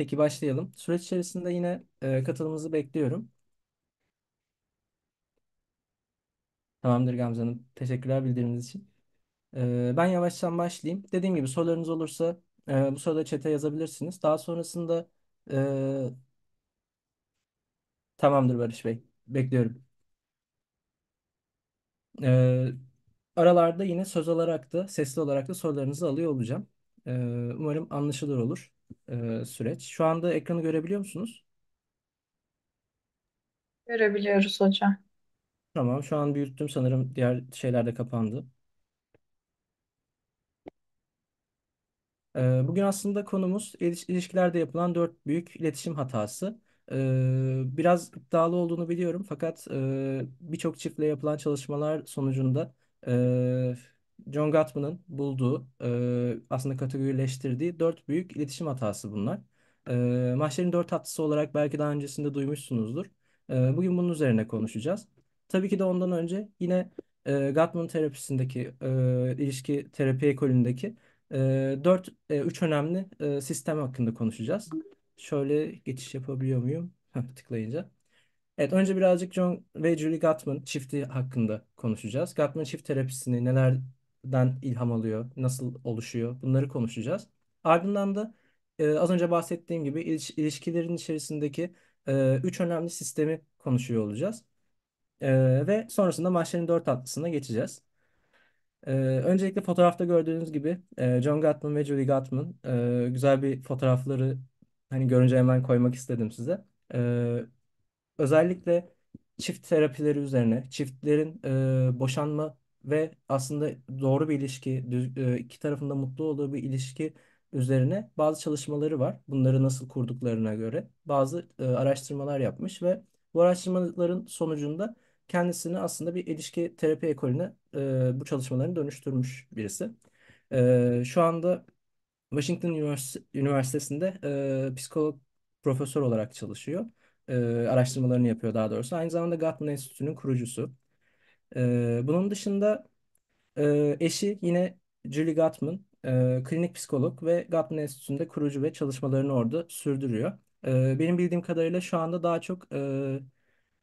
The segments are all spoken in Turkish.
Peki başlayalım. Süreç içerisinde yine e, katılımınızı bekliyorum. Tamamdır Gamze Hanım. Teşekkürler bildiriniz için. E, ben yavaştan başlayayım. Dediğim gibi sorularınız olursa e, bu sırada chat'e yazabilirsiniz. Daha sonrasında e, tamamdır Barış Bey. Bekliyorum. E, aralarda yine söz olarak da sesli olarak da sorularınızı alıyor olacağım. E, umarım anlaşılır olur e, süreç. Şu anda ekranı görebiliyor musunuz? Görebiliyoruz hocam. Tamam, şu an büyüttüm sanırım diğer şeyler de kapandı. Ee, Bugün aslında konumuz ilişkilerde yapılan dört büyük iletişim hatası. Ee, Biraz iddialı olduğunu biliyorum fakat e, birçok çiftle yapılan çalışmalar sonucunda e, John Gottman'ın bulduğu, e, aslında kategorileştirdiği dört büyük iletişim hatası bunlar. E, mahşerin dört hatası olarak belki daha öncesinde duymuşsunuzdur. E, bugün bunun üzerine konuşacağız. Tabii ki de ondan önce yine e, Gottman terapisindeki, e, ilişki terapi ekolündeki e, dört, e, üç önemli e, sistem hakkında konuşacağız. Şöyle geçiş yapabiliyor muyum? Tıklayınca. Evet, önce birazcık John ve Julie Gottman çifti hakkında konuşacağız. Gottman çift terapisini neler den ilham alıyor? Nasıl oluşuyor? Bunları konuşacağız. Ardından da e, az önce bahsettiğim gibi iliş ilişkilerin içerisindeki e, üç önemli sistemi konuşuyor olacağız. E, ve sonrasında maçların dört atlısına geçeceğiz. E, öncelikle fotoğrafta gördüğünüz gibi e, John Gottman ve Julie Gottman e, güzel bir fotoğrafları hani görünce hemen koymak istedim size. E, özellikle çift terapileri üzerine, çiftlerin e, boşanma ve aslında doğru bir ilişki, e, iki tarafında mutlu olduğu bir ilişki üzerine bazı çalışmaları var. Bunları nasıl kurduklarına göre bazı e, araştırmalar yapmış ve bu araştırmaların sonucunda kendisini aslında bir ilişki terapi ekolüne e, bu çalışmalarını dönüştürmüş birisi. E, şu anda Washington Ünivers- Üniversitesi'nde e, psikolog profesör olarak çalışıyor. E, araştırmalarını yapıyor daha doğrusu. Aynı zamanda Gottman Enstitüsü'nün kurucusu. Ee, bunun dışında e, eşi yine Julie Gottman, e, klinik psikolog ve Gottman Enstitüsü'nde kurucu ve çalışmalarını orada sürdürüyor. E, benim bildiğim kadarıyla şu anda daha çok e,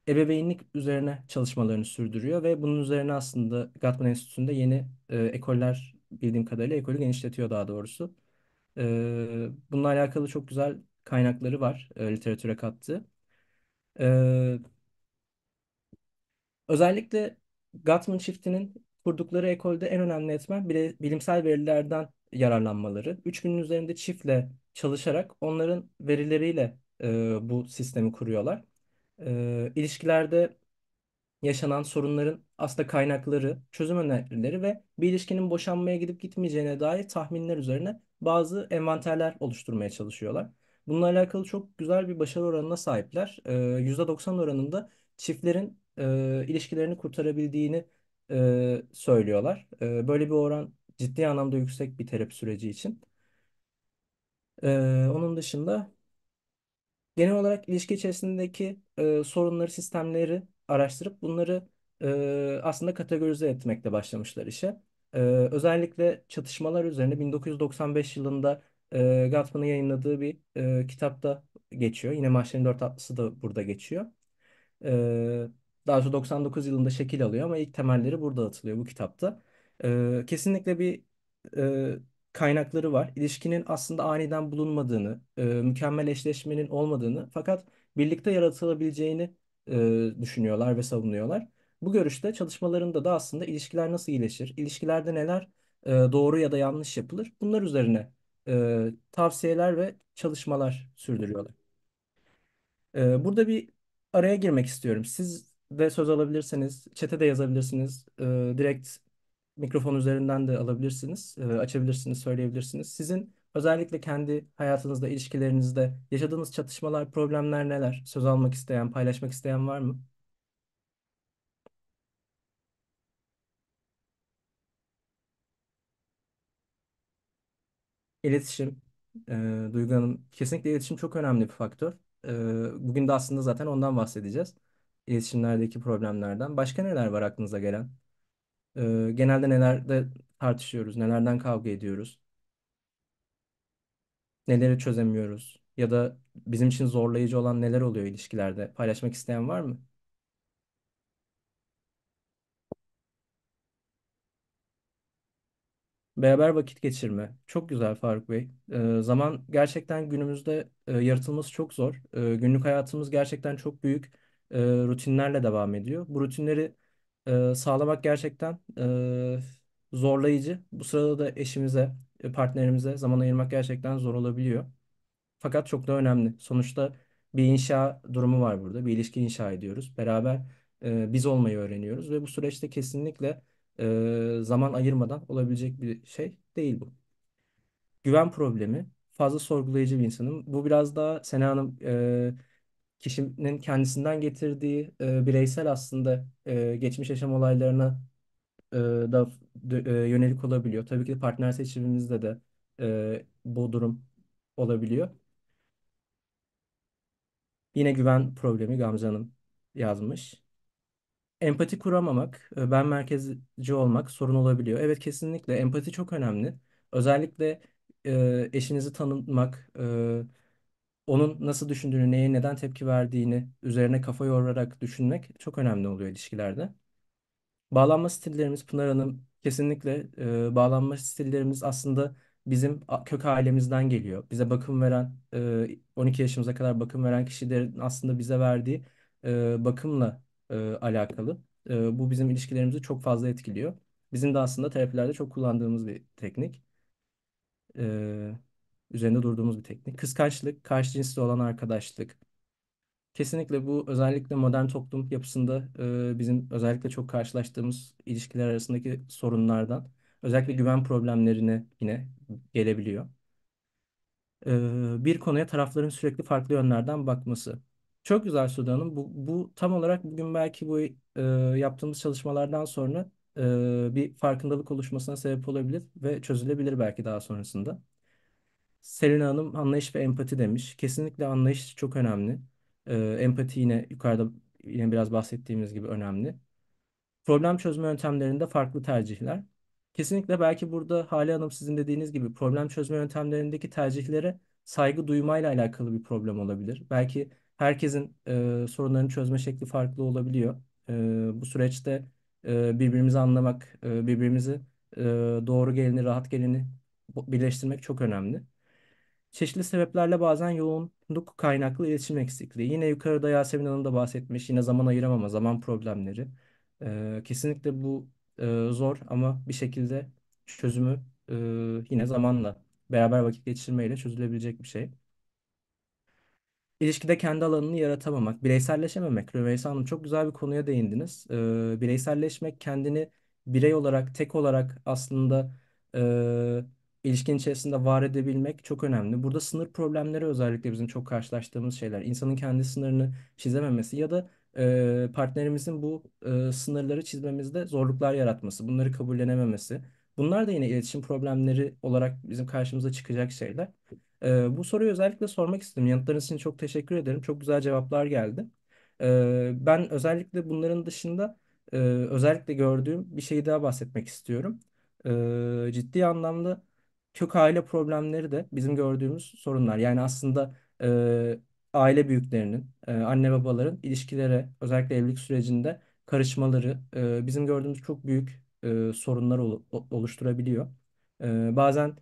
ebeveynlik üzerine çalışmalarını sürdürüyor ve bunun üzerine aslında Gottman Enstitüsü'nde yeni e, ekoller bildiğim kadarıyla ekolü genişletiyor daha doğrusu. E, bununla alakalı çok güzel kaynakları var e, literatüre kattığı. E, özellikle Gatman çiftinin kurdukları ekolde en önemli etmen bile bilimsel verilerden yararlanmaları. Üç günün üzerinde çiftle çalışarak onların verileriyle e, bu sistemi kuruyorlar. E, ilişkilerde yaşanan sorunların aslında kaynakları, çözüm önerileri ve bir ilişkinin boşanmaya gidip gitmeyeceğine dair tahminler üzerine bazı envanterler oluşturmaya çalışıyorlar. Bununla alakalı çok güzel bir başarı oranına sahipler. E, %90 oranında çiftlerin e, ilişkilerini kurtarabildiğini e, söylüyorlar. E, böyle bir oran ciddi anlamda yüksek bir terapi süreci için. E, onun dışında genel olarak ilişki içerisindeki e, sorunları, sistemleri araştırıp bunları e, aslında kategorize etmekle başlamışlar işe. E, özellikle çatışmalar üzerine 1995 yılında e, Gottman'ın yayınladığı bir e, kitapta geçiyor. Yine Mahşer'in Dört Atlısı da burada geçiyor. E, daha sonra 99 yılında şekil alıyor ama ilk temelleri burada atılıyor bu kitapta. Ee, kesinlikle bir e, kaynakları var. İlişkinin aslında aniden bulunmadığını, e, mükemmel eşleşmenin olmadığını fakat birlikte yaratılabileceğini e, düşünüyorlar ve savunuyorlar. Bu görüşte çalışmalarında da aslında ilişkiler nasıl iyileşir, ilişkilerde neler e, doğru ya da yanlış yapılır bunlar üzerine e, tavsiyeler ve çalışmalar sürdürüyorlar. E, burada bir araya girmek istiyorum. Siz de söz alabilirsiniz. Çete de yazabilirsiniz. E, direkt mikrofon üzerinden de alabilirsiniz. E, açabilirsiniz, söyleyebilirsiniz. Sizin özellikle kendi hayatınızda, ilişkilerinizde yaşadığınız çatışmalar, problemler neler? Söz almak isteyen, paylaşmak isteyen var mı? İletişim, e, Duygu Hanım. Kesinlikle iletişim çok önemli bir faktör. E, bugün de aslında zaten ondan bahsedeceğiz iletişimlerdeki problemlerden. Başka neler var aklınıza gelen? Ee, genelde nelerde tartışıyoruz, nelerden kavga ediyoruz, neleri çözemiyoruz ya da bizim için zorlayıcı olan neler oluyor ilişkilerde? Paylaşmak isteyen var mı? Beraber vakit geçirme. Çok güzel Faruk Bey. Ee, zaman gerçekten günümüzde e, yaratılması çok zor. Ee, günlük hayatımız gerçekten çok büyük e, rutinlerle devam ediyor. Bu rutinleri e, sağlamak gerçekten e, zorlayıcı. Bu sırada da eşimize, e, partnerimize zaman ayırmak gerçekten zor olabiliyor. Fakat çok da önemli. Sonuçta bir inşa durumu var burada. Bir ilişki inşa ediyoruz. Beraber e, biz olmayı öğreniyoruz ve bu süreçte kesinlikle e, zaman ayırmadan olabilecek bir şey değil bu. Güven problemi. Fazla sorgulayıcı bir insanım. Bu biraz daha Sena Hanım e, kişinin kendisinden getirdiği e, bireysel aslında e, geçmiş yaşam olaylarına e, da e, yönelik olabiliyor. Tabii ki de partner seçimimizde de e, bu durum olabiliyor. Yine güven problemi Gamze Hanım yazmış. Empati kuramamak, ben merkezci olmak sorun olabiliyor. Evet kesinlikle empati çok önemli. Özellikle e, eşinizi tanımak, e, onun nasıl düşündüğünü, neye neden tepki verdiğini üzerine kafa yorarak düşünmek çok önemli oluyor ilişkilerde. Bağlanma stillerimiz Pınar Hanım kesinlikle e, bağlanma stillerimiz aslında bizim kök ailemizden geliyor. Bize bakım veren e, 12 yaşımıza kadar bakım veren kişilerin aslında bize verdiği e, bakımla e, alakalı. E, bu bizim ilişkilerimizi çok fazla etkiliyor. Bizim de aslında terapilerde çok kullandığımız bir teknik. E, üzerinde durduğumuz bir teknik. Kıskançlık, karşı cinsle olan arkadaşlık. Kesinlikle bu özellikle modern toplum yapısında e, bizim özellikle çok karşılaştığımız ilişkiler arasındaki sorunlardan özellikle güven problemlerine yine gelebiliyor. E, bir konuya tarafların sürekli farklı yönlerden bakması. Çok güzel Suda Hanım. Bu, bu tam olarak bugün belki bu e, yaptığımız çalışmalardan sonra e, bir farkındalık oluşmasına sebep olabilir ve çözülebilir belki daha sonrasında. Selena Hanım anlayış ve empati demiş. Kesinlikle anlayış çok önemli. Ee, empati yine yukarıda yine biraz bahsettiğimiz gibi önemli. Problem çözme yöntemlerinde farklı tercihler. Kesinlikle belki burada Hale Hanım sizin dediğiniz gibi problem çözme yöntemlerindeki tercihlere saygı duymayla alakalı bir problem olabilir. Belki herkesin e, sorunlarını çözme şekli farklı olabiliyor. E, bu süreçte e, birbirimizi anlamak, e, birbirimizi e, doğru geleni, rahat geleni birleştirmek çok önemli. Çeşitli sebeplerle bazen yoğunluk kaynaklı iletişim eksikliği. Yine yukarıda Yasemin Hanım da bahsetmiş. Yine zaman ayıramama, zaman problemleri. kesinlikle bu zor ama bir şekilde çözümü yine zamanla beraber vakit geçirmeyle çözülebilecek bir şey. İlişkide kendi alanını yaratamamak, bireyselleşememek. Rümeysa Hanım çok güzel bir konuya değindiniz. bireyselleşmek kendini birey olarak, tek olarak aslında ilişkinin içerisinde var edebilmek çok önemli. Burada sınır problemleri özellikle bizim çok karşılaştığımız şeyler. İnsanın kendi sınırını çizememesi ya da partnerimizin bu sınırları çizmemizde zorluklar yaratması, bunları kabullenememesi. Bunlar da yine iletişim problemleri olarak bizim karşımıza çıkacak şeyler. bu soruyu özellikle sormak istedim. Yanıtlarınız için çok teşekkür ederim. Çok güzel cevaplar geldi. ben özellikle bunların dışında özellikle gördüğüm bir şey daha bahsetmek istiyorum. ciddi anlamda kök aile problemleri de bizim gördüğümüz sorunlar. Yani aslında e, aile büyüklerinin, e, anne babaların ilişkilere özellikle evlilik sürecinde karışmaları e, bizim gördüğümüz çok büyük e, sorunlar ol, oluşturabiliyor. E, bazen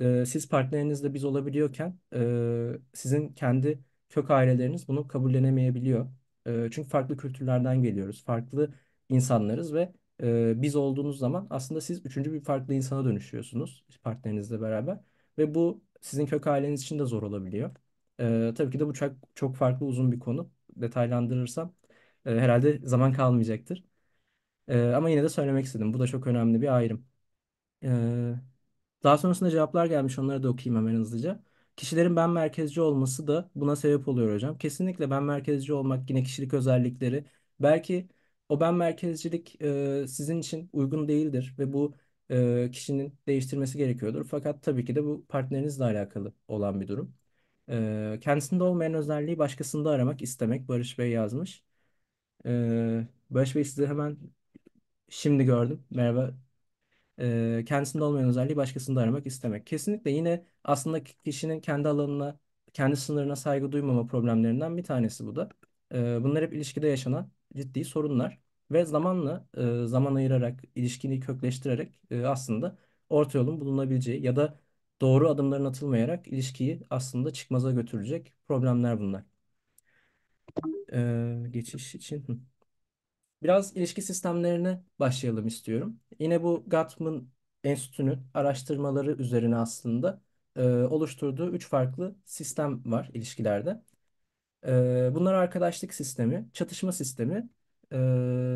e, siz partnerinizle biz olabiliyorken e, sizin kendi kök aileleriniz bunu kabullenemeyebiliyor. E, çünkü farklı kültürlerden geliyoruz, farklı insanlarız ve e, biz olduğunuz zaman aslında siz üçüncü bir farklı insana dönüşüyorsunuz partnerinizle beraber. Ve bu sizin kök aileniz için de zor olabiliyor. E, tabii ki de bu çok, çok farklı uzun bir konu. Detaylandırırsam e, herhalde zaman kalmayacaktır. E, ama yine de söylemek istedim. Bu da çok önemli bir ayrım. E, daha sonrasında cevaplar gelmiş. Onları da okuyayım hemen hızlıca. Kişilerin ben merkezci olması da buna sebep oluyor hocam. Kesinlikle ben merkezci olmak yine kişilik özellikleri belki o ben merkezcilik e, sizin için uygun değildir ve bu e, kişinin değiştirmesi gerekiyordur. Fakat tabii ki de bu partnerinizle alakalı olan bir durum. E, kendisinde olmayan özelliği başkasında aramak istemek Barış Bey yazmış. E, Barış Bey sizi hemen şimdi gördüm. Merhaba. E, kendisinde olmayan özelliği başkasında aramak istemek. Kesinlikle yine aslında kişinin kendi alanına, kendi sınırına saygı duymama problemlerinden bir tanesi bu da. E, bunlar hep ilişkide yaşanan ciddi sorunlar ve zamanla e, zaman ayırarak, ilişkini kökleştirerek e, aslında orta yolun bulunabileceği ya da doğru adımların atılmayarak ilişkiyi aslında çıkmaza götürecek problemler bunlar. E, geçiş için. Biraz ilişki sistemlerine başlayalım istiyorum. Yine bu Gottman Enstitü'nün araştırmaları üzerine aslında e, oluşturduğu üç farklı sistem var ilişkilerde. E, bunlar arkadaşlık sistemi, çatışma sistemi e,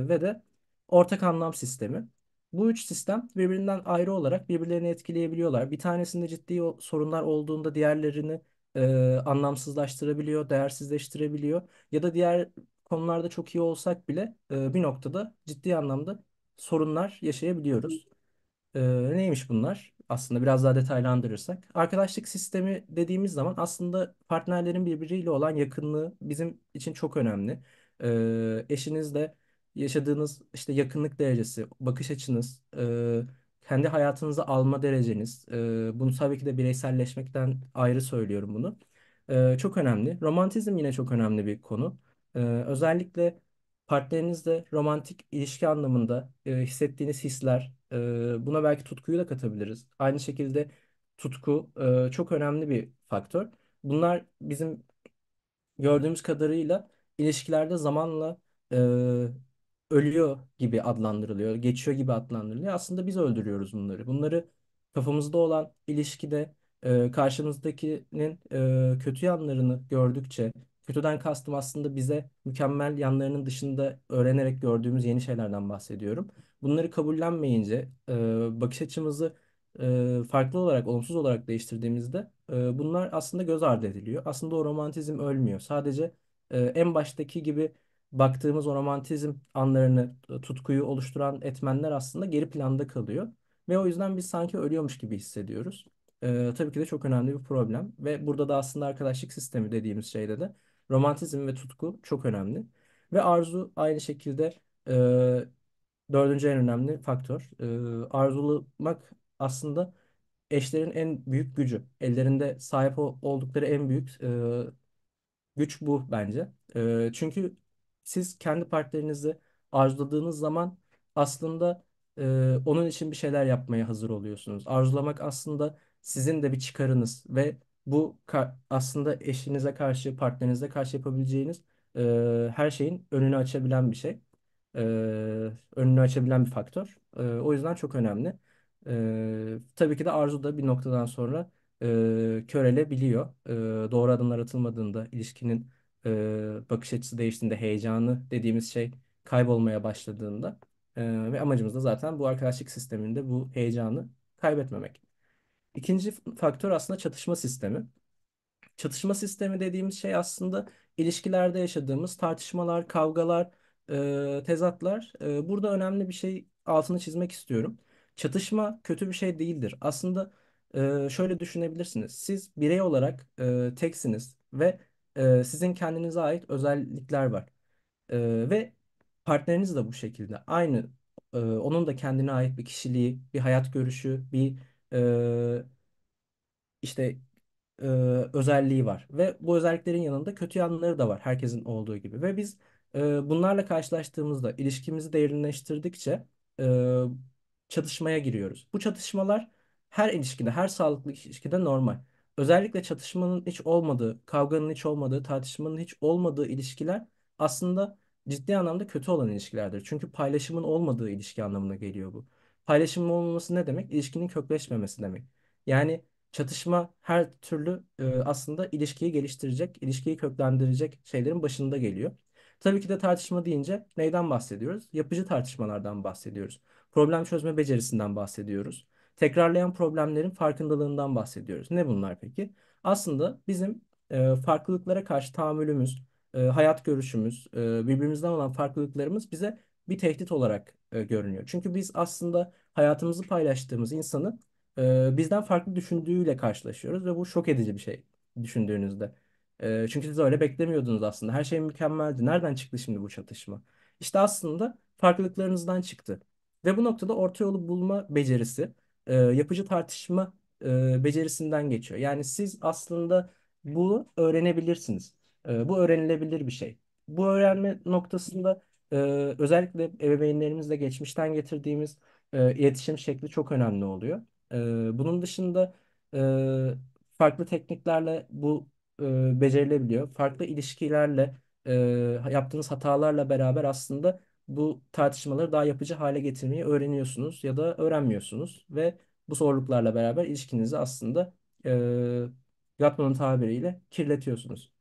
ve de ortak anlam sistemi. Bu üç sistem birbirinden ayrı olarak birbirlerini etkileyebiliyorlar. Bir tanesinde ciddi sorunlar olduğunda diğerlerini e, anlamsızlaştırabiliyor, değersizleştirebiliyor. Ya da diğer konularda çok iyi olsak bile e, bir noktada ciddi anlamda sorunlar yaşayabiliyoruz. E, neymiş bunlar? aslında biraz daha detaylandırırsak. Arkadaşlık sistemi dediğimiz zaman aslında partnerlerin birbiriyle olan yakınlığı bizim için çok önemli. Ee, eşinizle yaşadığınız işte yakınlık derecesi, bakış açınız, e, kendi hayatınızı alma dereceniz. E, bunu tabii ki de bireyselleşmekten ayrı söylüyorum bunu. E, çok önemli. Romantizm yine çok önemli bir konu. E, özellikle partnerinizle romantik ilişki anlamında e, hissettiğiniz hisler, e, buna belki tutkuyu da katabiliriz. Aynı şekilde tutku e, çok önemli bir faktör. Bunlar bizim gördüğümüz kadarıyla ilişkilerde zamanla e, ölüyor gibi adlandırılıyor, geçiyor gibi adlandırılıyor. Aslında biz öldürüyoruz bunları. Bunları kafamızda olan ilişkide e, karşımızdakinin e, kötü yanlarını gördükçe, kötüden kastım aslında bize mükemmel yanlarının dışında öğrenerek gördüğümüz yeni şeylerden bahsediyorum. Bunları kabullenmeyince e, bakış açımızı e, farklı olarak, olumsuz olarak değiştirdiğimizde e, bunlar aslında göz ardı ediliyor. Aslında o romantizm ölmüyor. Sadece e, en baştaki gibi baktığımız o romantizm anlarını, tutkuyu oluşturan etmenler aslında geri planda kalıyor. Ve o yüzden biz sanki ölüyormuş gibi hissediyoruz. E, tabii ki de çok önemli bir problem. Ve burada da aslında arkadaşlık sistemi dediğimiz şeyde de romantizm ve tutku çok önemli. Ve arzu aynı şekilde e, Dördüncü en önemli faktör. Ee, arzulamak aslında eşlerin en büyük gücü. Ellerinde sahip oldukları en büyük e, güç bu bence. Ee, çünkü siz kendi partnerinizi arzuladığınız zaman aslında e, onun için bir şeyler yapmaya hazır oluyorsunuz. Arzulamak aslında sizin de bir çıkarınız ve bu ka- aslında eşinize karşı, partnerinize karşı yapabileceğiniz e, her şeyin önünü açabilen bir şey e, önünü açabilen bir faktör. E, o yüzden çok önemli. E, tabii ki de arzu da bir noktadan sonra e, körelebiliyor. E, doğru adımlar atılmadığında ilişkinin e, bakış açısı değiştiğinde heyecanı dediğimiz şey kaybolmaya başladığında e, ve amacımız da zaten bu arkadaşlık sisteminde bu heyecanı kaybetmemek. İkinci faktör aslında çatışma sistemi. Çatışma sistemi dediğimiz şey aslında ilişkilerde yaşadığımız tartışmalar, kavgalar, e, tezatlar. E, burada önemli bir şey altını çizmek istiyorum. Çatışma kötü bir şey değildir. Aslında e, şöyle düşünebilirsiniz. Siz birey olarak e, teksiniz ve e, sizin kendinize ait özellikler var. E, ve partneriniz de bu şekilde. Aynı e, onun da kendine ait bir kişiliği, bir hayat görüşü, bir e, işte e, özelliği var. Ve bu özelliklerin yanında kötü yanları da var herkesin olduğu gibi. Ve biz bunlarla karşılaştığımızda ilişkimizi derinleştirdikçe çatışmaya giriyoruz. Bu çatışmalar her ilişkide, her sağlıklı ilişkide normal. Özellikle çatışmanın hiç olmadığı, kavganın hiç olmadığı, tartışmanın hiç olmadığı ilişkiler aslında ciddi anlamda kötü olan ilişkilerdir. Çünkü paylaşımın olmadığı ilişki anlamına geliyor bu. Paylaşımın olmaması ne demek? İlişkinin kökleşmemesi demek. Yani çatışma her türlü aslında ilişkiyi geliştirecek, ilişkiyi köklendirecek şeylerin başında geliyor. Tabii ki de tartışma deyince neyden bahsediyoruz? Yapıcı tartışmalardan bahsediyoruz. Problem çözme becerisinden bahsediyoruz. Tekrarlayan problemlerin farkındalığından bahsediyoruz. Ne bunlar peki? Aslında bizim e, farklılıklara karşı tahammülümüz, e, hayat görüşümüz, e, birbirimizden olan farklılıklarımız bize bir tehdit olarak e, görünüyor. Çünkü biz aslında hayatımızı paylaştığımız insanı e, bizden farklı düşündüğüyle karşılaşıyoruz ve bu şok edici bir şey düşündüğünüzde. E, çünkü siz öyle beklemiyordunuz aslında. Her şey mükemmeldi. Nereden çıktı şimdi bu çatışma? İşte aslında farklılıklarınızdan çıktı. Ve bu noktada orta yolu bulma becerisi, e, yapıcı tartışma e, becerisinden geçiyor. Yani siz aslında bu öğrenebilirsiniz. E, bu öğrenilebilir bir şey. Bu öğrenme noktasında e, özellikle ebeveynlerimizle geçmişten getirdiğimiz e, iletişim şekli çok önemli oluyor. E, bunun dışında e, farklı tekniklerle bu e, becerilebiliyor. Farklı ilişkilerle e, yaptığınız hatalarla beraber aslında bu tartışmaları daha yapıcı hale getirmeyi öğreniyorsunuz ya da öğrenmiyorsunuz ve bu zorluklarla beraber ilişkinizi aslında e, Gatman'ın tabiriyle kirletiyorsunuz.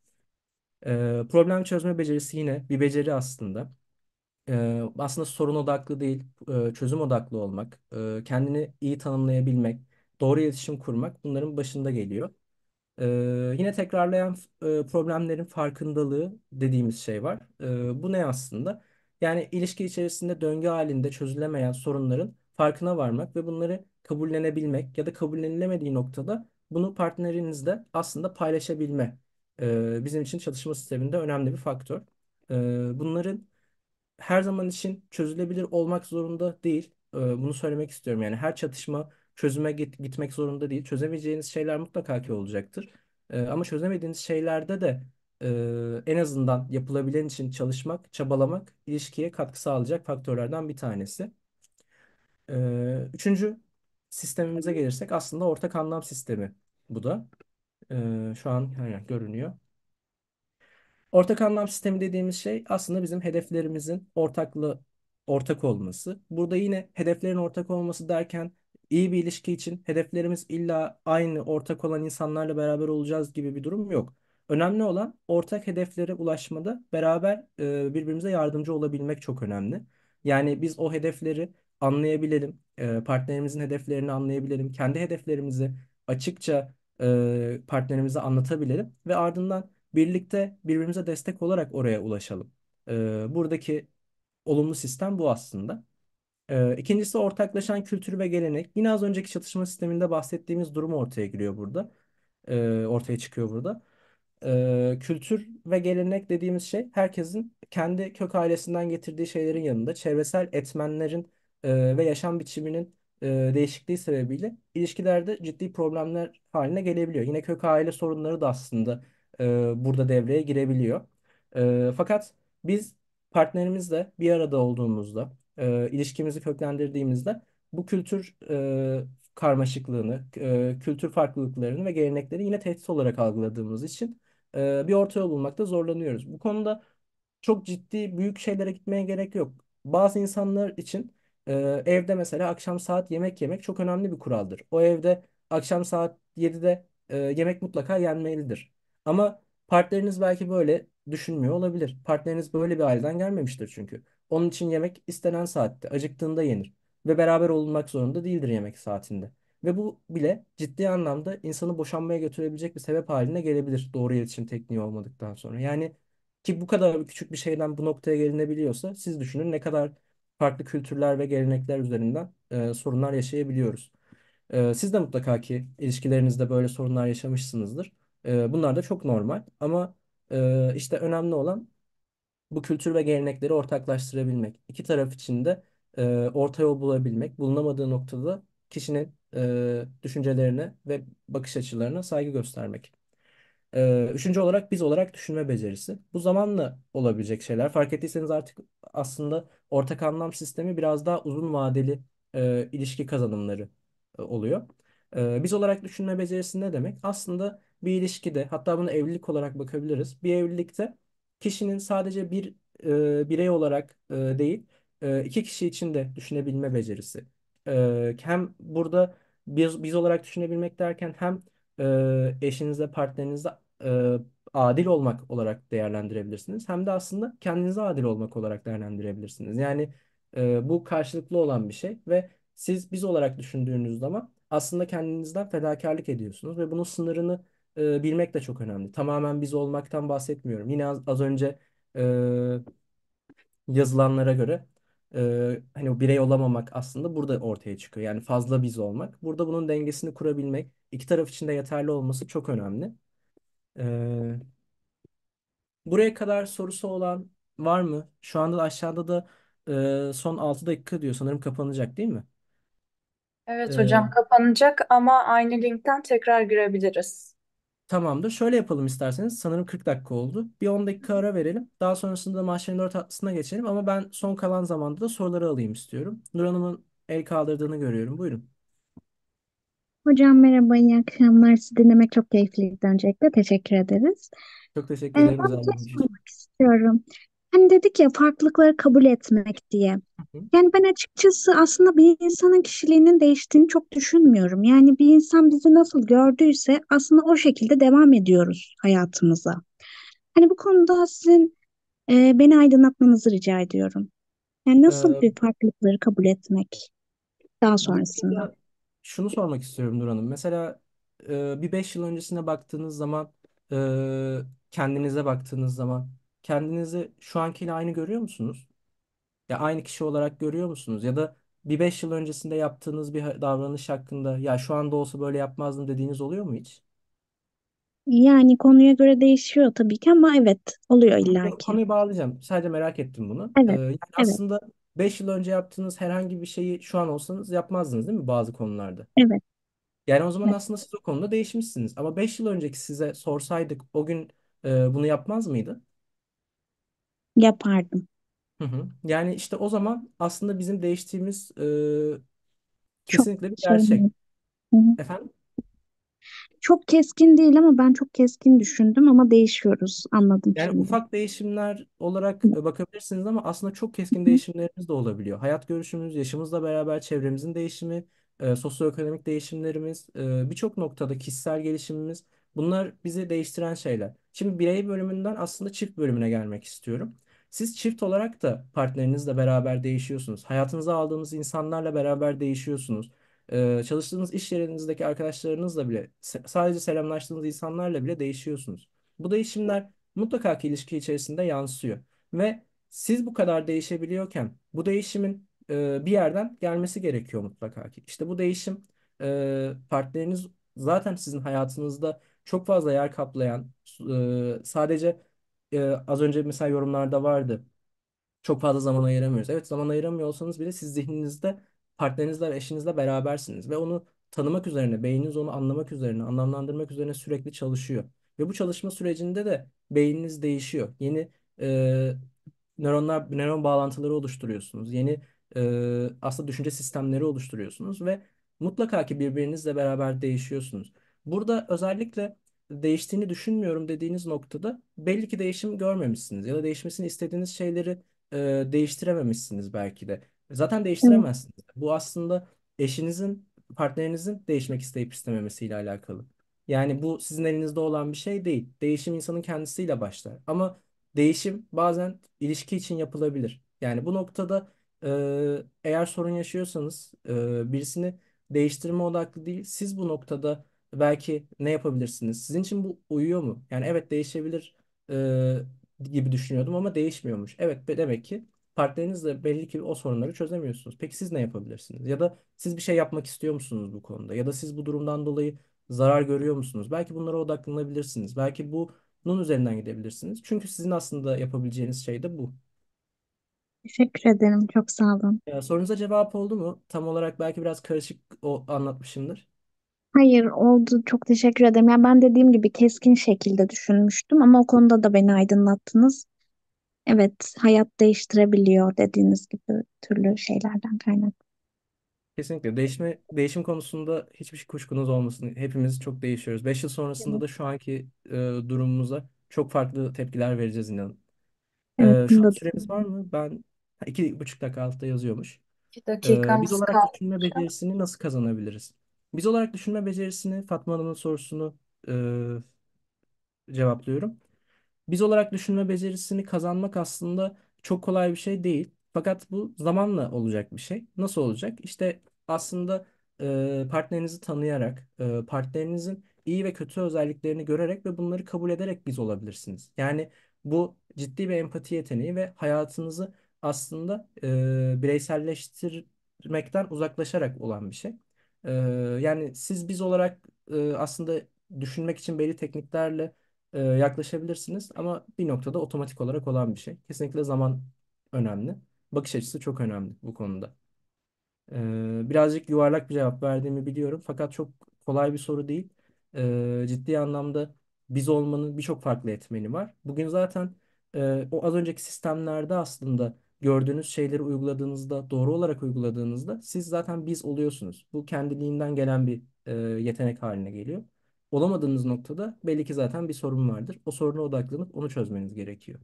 E, problem çözme becerisi yine bir beceri aslında. E, aslında sorun odaklı değil, e, çözüm odaklı olmak, e, kendini iyi tanımlayabilmek, doğru iletişim kurmak bunların başında geliyor. Ee, yine tekrarlayan e, problemlerin farkındalığı dediğimiz şey var. Ee, bu ne aslında? Yani ilişki içerisinde döngü halinde çözülemeyen sorunların farkına varmak ve bunları kabullenebilmek ya da kabullenilemediği noktada bunu partnerinizle aslında paylaşabilme e, bizim için çalışma sisteminde önemli bir faktör. Ee, bunların her zaman için çözülebilir olmak zorunda değil. Ee, bunu söylemek istiyorum. Yani her çatışma çözüme git, gitmek zorunda değil. Çözemeyeceğiniz şeyler mutlaka ki olacaktır. E, ama çözemediğiniz şeylerde de e, en azından yapılabilen için çalışmak, çabalamak ilişkiye katkı sağlayacak faktörlerden bir tanesi. E, üçüncü sistemimize gelirsek aslında ortak anlam sistemi bu da. E, şu an yani görünüyor. Ortak anlam sistemi dediğimiz şey aslında bizim hedeflerimizin ortaklı ortak olması. Burada yine hedeflerin ortak olması derken iyi bir ilişki için hedeflerimiz illa aynı ortak olan insanlarla beraber olacağız gibi bir durum yok. Önemli olan ortak hedeflere ulaşmada beraber e, birbirimize yardımcı olabilmek çok önemli. Yani biz o hedefleri anlayabilelim, e, partnerimizin hedeflerini anlayabilelim, kendi hedeflerimizi açıkça e, partnerimize anlatabilelim ve ardından birlikte birbirimize destek olarak oraya ulaşalım. E, buradaki olumlu sistem bu aslında. Ee, İkincisi ortaklaşan kültür ve gelenek. Yine az önceki çatışma sisteminde bahsettiğimiz durum ortaya giriyor burada. Ee, ortaya çıkıyor burada. Ee, kültür ve gelenek dediğimiz şey herkesin kendi kök ailesinden getirdiği şeylerin yanında çevresel etmenlerin e, ve yaşam biçiminin e, değişikliği sebebiyle ilişkilerde ciddi problemler haline gelebiliyor. Yine kök aile sorunları da aslında e, burada devreye girebiliyor. E, fakat biz partnerimizle bir arada olduğumuzda e, ilişkimizi köklendirdiğimizde bu kültür e, karmaşıklığını, e, kültür farklılıklarını ve gelenekleri yine tehdit olarak algıladığımız için e, bir orta yol bulmakta zorlanıyoruz. Bu konuda çok ciddi büyük şeylere gitmeye gerek yok. Bazı insanlar için e, evde mesela akşam saat yemek yemek çok önemli bir kuraldır. O evde akşam saat 7'de e, yemek mutlaka yenmelidir. Ama partneriniz belki böyle düşünmüyor olabilir. Partneriniz böyle bir aileden gelmemiştir çünkü. Onun için yemek istenen saatte, acıktığında yenir ve beraber olunmak zorunda değildir yemek saatinde. Ve bu bile ciddi anlamda insanı boşanmaya götürebilecek bir sebep haline gelebilir doğru iletişim tekniği olmadıktan sonra. Yani ki bu kadar küçük bir şeyden bu noktaya gelinebiliyorsa siz düşünün ne kadar farklı kültürler ve gelenekler üzerinden e, sorunlar yaşayabiliyoruz. E, siz de mutlaka ki ilişkilerinizde böyle sorunlar yaşamışsınızdır. E, bunlar da çok normal ama e, işte önemli olan bu kültür ve gelenekleri ortaklaştırabilmek, iki taraf için de e, orta yol bulabilmek, bulunamadığı noktada kişinin e, düşüncelerine ve bakış açılarına saygı göstermek. E, üçüncü olarak biz olarak düşünme becerisi. Bu zamanla olabilecek şeyler. Fark ettiyseniz artık aslında ortak anlam sistemi biraz daha uzun vadeli e, ilişki kazanımları e, oluyor. E, biz olarak düşünme becerisi ne demek? Aslında bir ilişkide hatta bunu evlilik olarak bakabiliriz. Bir evlilikte kişinin sadece bir e, birey olarak e, değil e, iki kişi için de düşünebilme becerisi. E, hem burada biz, biz olarak düşünebilmek derken hem e, eşinizle partnerinizle e, adil olmak olarak değerlendirebilirsiniz. Hem de aslında kendinize adil olmak olarak değerlendirebilirsiniz. Yani e, bu karşılıklı olan bir şey ve siz biz olarak düşündüğünüz zaman aslında kendinizden fedakarlık ediyorsunuz ve bunun sınırını e, bilmek de çok önemli. Tamamen biz olmaktan bahsetmiyorum. Yine az, az önce e, yazılanlara göre e, hani o birey olamamak aslında burada ortaya çıkıyor. Yani fazla biz olmak. Burada bunun dengesini kurabilmek, iki taraf için de yeterli olması çok önemli. E, buraya kadar sorusu olan var mı? Şu anda aşağıda da e, son 6 dakika diyor. Sanırım kapanacak değil mi? Evet E, hocam kapanacak ama aynı linkten tekrar girebiliriz. Tamamdır. Şöyle yapalım isterseniz. Sanırım 40 dakika oldu. Bir 10 dakika ara verelim. Daha sonrasında da mahşerin 4 tatlısına geçelim. Ama ben son kalan zamanda da soruları alayım istiyorum. Nur Hanım'ın el kaldırdığını görüyorum. Buyurun. Hocam merhaba, iyi akşamlar. Sizi dinlemek çok keyifliydi öncelikle. Teşekkür ederiz. Çok teşekkür ee, ederim. ben şey istiyorum. Hani dedik ya farklılıkları kabul etmek diye. Yani ben açıkçası aslında bir insanın kişiliğinin değiştiğini çok düşünmüyorum. Yani bir insan bizi nasıl gördüyse aslında o şekilde devam ediyoruz hayatımıza. Hani bu konuda sizin e, beni aydınlatmanızı rica ediyorum. Yani nasıl Ee, bir farklılıkları kabul etmek daha sonrasında? Mesela şunu sormak istiyorum Nur Hanım. Mesela bir beş yıl öncesine baktığınız zaman, kendinize baktığınız zaman kendinizi şu ankiyle aynı görüyor musunuz? Ya aynı kişi olarak görüyor musunuz? Ya da bir beş yıl öncesinde yaptığınız bir davranış hakkında ya şu anda olsa böyle yapmazdım dediğiniz oluyor mu hiç? Yani konuya göre değişiyor tabii ki ama evet oluyor Konu- illaki. Konuyu bağlayacağım. Sadece merak ettim bunu. Ee, Evet, yani evet, aslında 5 yıl önce yaptığınız herhangi bir şeyi şu an olsanız yapmazdınız değil mi bazı konularda? evet, Yani o zaman aslında siz o konuda değişmişsiniz. Ama 5 yıl önceki size sorsaydık o gün e, bunu yapmaz mıydı? Yapardım. Hı hı. Yani işte o zaman aslında bizim değiştiğimiz e, kesinlikle bir şey gerçek. değil. Hı hı. Efendim? Çok keskin değil ama ben çok keskin düşündüm ama değişiyoruz. Anladım Yani şimdi. ufak değişimler olarak e, bakabilirsiniz ama aslında çok keskin değişimlerimiz de olabiliyor. Hayat görüşümüz, yaşımızla beraber çevremizin değişimi, e, sosyoekonomik değişimlerimiz, e, birçok noktada kişisel gelişimimiz bunlar bizi değiştiren şeyler. Şimdi birey bölümünden aslında çift bölümüne gelmek istiyorum. Siz çift olarak da partnerinizle beraber değişiyorsunuz. Hayatınıza aldığınız insanlarla beraber değişiyorsunuz. Ee, çalıştığınız iş yerinizdeki arkadaşlarınızla bile sadece selamlaştığınız insanlarla bile değişiyorsunuz. Bu değişimler mutlaka ki ilişki içerisinde yansıyor. Ve siz bu kadar değişebiliyorken bu değişimin e, bir yerden gelmesi gerekiyor mutlaka ki. İşte bu değişim e, partneriniz zaten sizin hayatınızda çok fazla yer kaplayan e, sadece e, az önce mesela yorumlarda vardı. Çok fazla zaman ayıramıyoruz. Evet zaman ayıramıyorsanız bile siz zihninizde partnerinizle, eşinizle berabersiniz ve onu tanımak üzerine, beyniniz onu anlamak üzerine, anlamlandırmak üzerine sürekli çalışıyor. Ve bu çalışma sürecinde de beyniniz değişiyor. Yeni e, nöronlar, nöron bağlantıları oluşturuyorsunuz. Yeni e, aslında düşünce sistemleri oluşturuyorsunuz ve mutlaka ki birbirinizle beraber değişiyorsunuz. Burada özellikle değiştiğini düşünmüyorum dediğiniz noktada belli ki değişim görmemişsiniz ya da değişmesini istediğiniz şeyleri e, değiştirememişsiniz belki de. Zaten değiştiremezsiniz. Bu aslında eşinizin, partnerinizin değişmek isteyip istememesiyle alakalı. Yani bu sizin elinizde olan bir şey değil. Değişim insanın kendisiyle başlar. Ama değişim bazen ilişki için yapılabilir. Yani bu noktada e, eğer sorun yaşıyorsanız e, birisini değiştirme odaklı değil, siz bu noktada belki ne yapabilirsiniz? Sizin için bu uyuyor mu? Yani evet değişebilir e, gibi düşünüyordum ama değişmiyormuş. Evet demek ki partnerinizle belli ki o sorunları çözemiyorsunuz. Peki siz ne yapabilirsiniz? Ya da siz bir şey yapmak istiyor musunuz bu konuda? Ya da siz bu durumdan dolayı zarar görüyor musunuz? Belki bunlara odaklanabilirsiniz. Belki bunun üzerinden gidebilirsiniz. Çünkü sizin aslında yapabileceğiniz şey de bu. Teşekkür ederim. Çok sağ olun. Ya, sorunuza cevap oldu mu? Tam olarak belki biraz karışık o, anlatmışımdır. Hayır oldu. Çok teşekkür ederim. Yani ben dediğim gibi keskin şekilde düşünmüştüm ama o konuda da beni aydınlattınız. Evet, hayat değiştirebiliyor dediğiniz gibi türlü şeylerden kaynak. Kesinlikle. Değişme, değişim konusunda hiçbir şey kuşkunuz olmasın. Hepimiz çok değişiyoruz. Beş yıl sonrasında da şu anki e, durumumuza çok farklı tepkiler vereceğiz inanın. E, evet, E, şu bunu an da süremiz var mı? Ben iki buçuk dakika altta yazıyormuş. İki E, biz dakikamız olarak kaldı. düşünme becerisini nasıl kazanabiliriz? Biz olarak düşünme becerisini Fatma Hanım'ın sorusunu e, cevaplıyorum. Biz olarak düşünme becerisini kazanmak aslında çok kolay bir şey değil. Fakat bu zamanla olacak bir şey. Nasıl olacak? İşte aslında e, partnerinizi tanıyarak, e, partnerinizin iyi ve kötü özelliklerini görerek ve bunları kabul ederek biz olabilirsiniz. Yani bu ciddi bir empati yeteneği ve hayatınızı aslında e, bireyselleştirmekten uzaklaşarak olan bir şey. Ee, yani siz biz olarak e, aslında düşünmek için belli tekniklerle e, yaklaşabilirsiniz ama bir noktada otomatik olarak olan bir şey. Kesinlikle zaman önemli. Bakış açısı çok önemli bu konuda. Ee, birazcık yuvarlak bir cevap verdiğimi biliyorum fakat çok kolay bir soru değil. Ee, ciddi anlamda biz olmanın birçok farklı etmeni var. Bugün zaten e, o az önceki sistemlerde aslında gördüğünüz şeyleri uyguladığınızda, doğru olarak uyguladığınızda siz zaten biz oluyorsunuz. Bu kendiliğinden gelen bir e, yetenek haline geliyor. Olamadığınız noktada belli ki zaten bir sorun vardır. O soruna odaklanıp onu çözmeniz gerekiyor.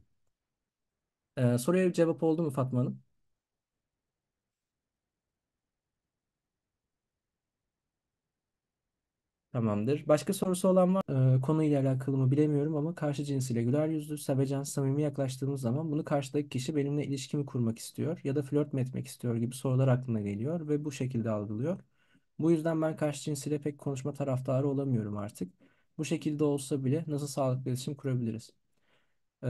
E, soruya bir cevap oldu mu Fatma Hanım? Tamamdır. Başka sorusu olan var. Ee, konuyla alakalı mı bilemiyorum ama karşı cinsiyle güler yüzlü, sevecen, samimi yaklaştığımız zaman bunu karşıdaki kişi benimle ilişkimi kurmak istiyor ya da flört mü etmek istiyor gibi sorular aklına geliyor ve bu şekilde algılıyor. Bu yüzden ben karşı cinsiyle pek konuşma taraftarı olamıyorum artık. Bu şekilde olsa bile nasıl sağlıklı iletişim kurabiliriz? Ee,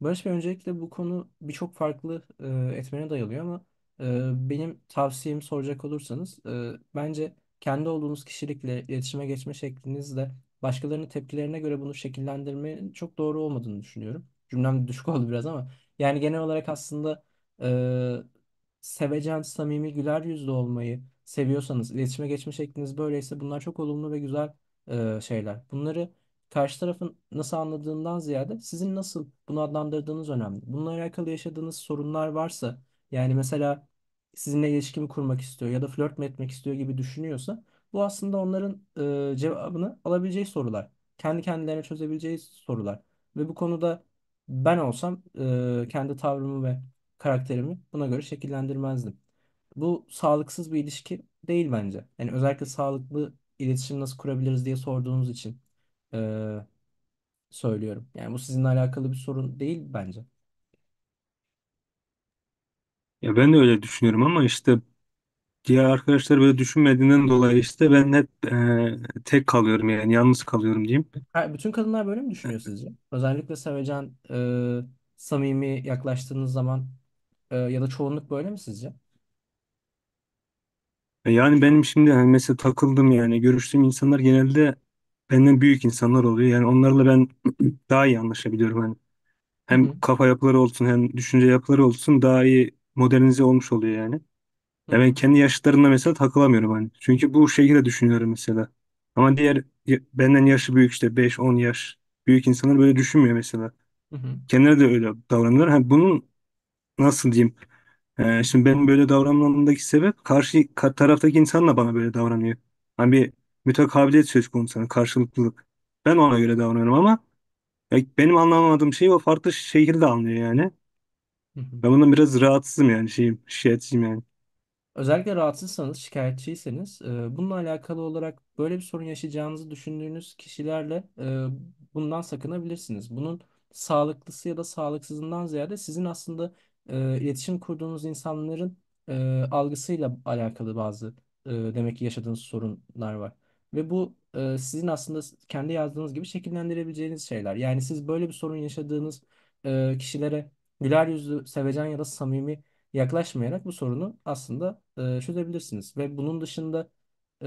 Barış Bey öncelikle bu konu birçok farklı e, etmene dayalıyor ama e, benim tavsiyemi soracak olursanız e, bence kendi olduğunuz kişilikle iletişime geçme şeklinizle başkalarının tepkilerine göre bunu şekillendirmenin çok doğru olmadığını düşünüyorum. Cümlem düşük oldu biraz ama yani genel olarak aslında e, sevecen, samimi, güler yüzlü olmayı seviyorsanız, iletişime geçme şekliniz böyleyse bunlar çok olumlu ve güzel e, şeyler. Bunları karşı tarafın nasıl anladığından ziyade sizin nasıl bunu adlandırdığınız önemli. Bununla alakalı yaşadığınız sorunlar varsa yani mesela sizinle ilişkimi kurmak istiyor ya da flört mü etmek istiyor gibi düşünüyorsa bu aslında onların e, cevabını alabileceği sorular. Kendi kendilerine çözebileceği sorular. Ve bu konuda ben olsam e, kendi tavrımı ve karakterimi buna göre şekillendirmezdim. Bu sağlıksız bir ilişki değil bence. Yani özellikle sağlıklı iletişim nasıl kurabiliriz diye sorduğunuz için e, söylüyorum. Yani bu sizinle alakalı bir sorun değil bence. Ya ben de öyle düşünüyorum ama işte diğer arkadaşlar böyle düşünmediğinden dolayı işte ben hep e, tek kalıyorum yani yalnız kalıyorum diyeyim. Ha, bütün kadınlar böyle mi düşünüyor sizce? Özellikle sevecen, e, samimi yaklaştığınız zaman e, ya da çoğunluk böyle mi sizce? E, yani benim şimdi hani mesela takıldım yani görüştüğüm insanlar genelde benden büyük insanlar oluyor. Yani onlarla ben daha iyi anlaşabiliyorum hani. Hı Hem hı. kafa yapıları olsun hem düşünce yapıları olsun daha iyi modernize olmuş oluyor yani. Hı Ya ben kendi yaşıtlarımla mesela takılamıyorum hani. Çünkü bu şekilde düşünüyorum mesela. Ama diğer benden yaşı büyük işte 5-10 yaş büyük insanlar böyle düşünmüyor mesela. Hı hı. Kendileri de öyle davranıyorlar. Ha, bunun nasıl diyeyim? Ee, şimdi benim böyle davranmamdaki sebep karşı taraftaki insanla bana böyle davranıyor. Hani bir mütekabiliyet söz konusu, hani karşılıklılık. Ben ona göre davranıyorum ama ya benim anlamadığım şeyi o farklı şekilde anlıyor yani. Ben bundan biraz rahatsızım yani şeyim, şikayetçiyim yani. Özellikle rahatsızsanız, şikayetçiyseniz, e, bununla alakalı olarak böyle bir sorun yaşayacağınızı düşündüğünüz kişilerle e, bundan sakınabilirsiniz. Bunun sağlıklısı ya da sağlıksızından ziyade sizin aslında e, iletişim kurduğunuz insanların e, algısıyla alakalı bazı e, demek ki yaşadığınız sorunlar var. Ve bu e, sizin aslında kendi yazdığınız gibi şekillendirebileceğiniz şeyler. Yani siz böyle bir sorun yaşadığınız e, kişilere güler yüzlü, sevecen ya da samimi yaklaşmayarak bu sorunu aslında e, çözebilirsiniz. Ve bunun dışında e,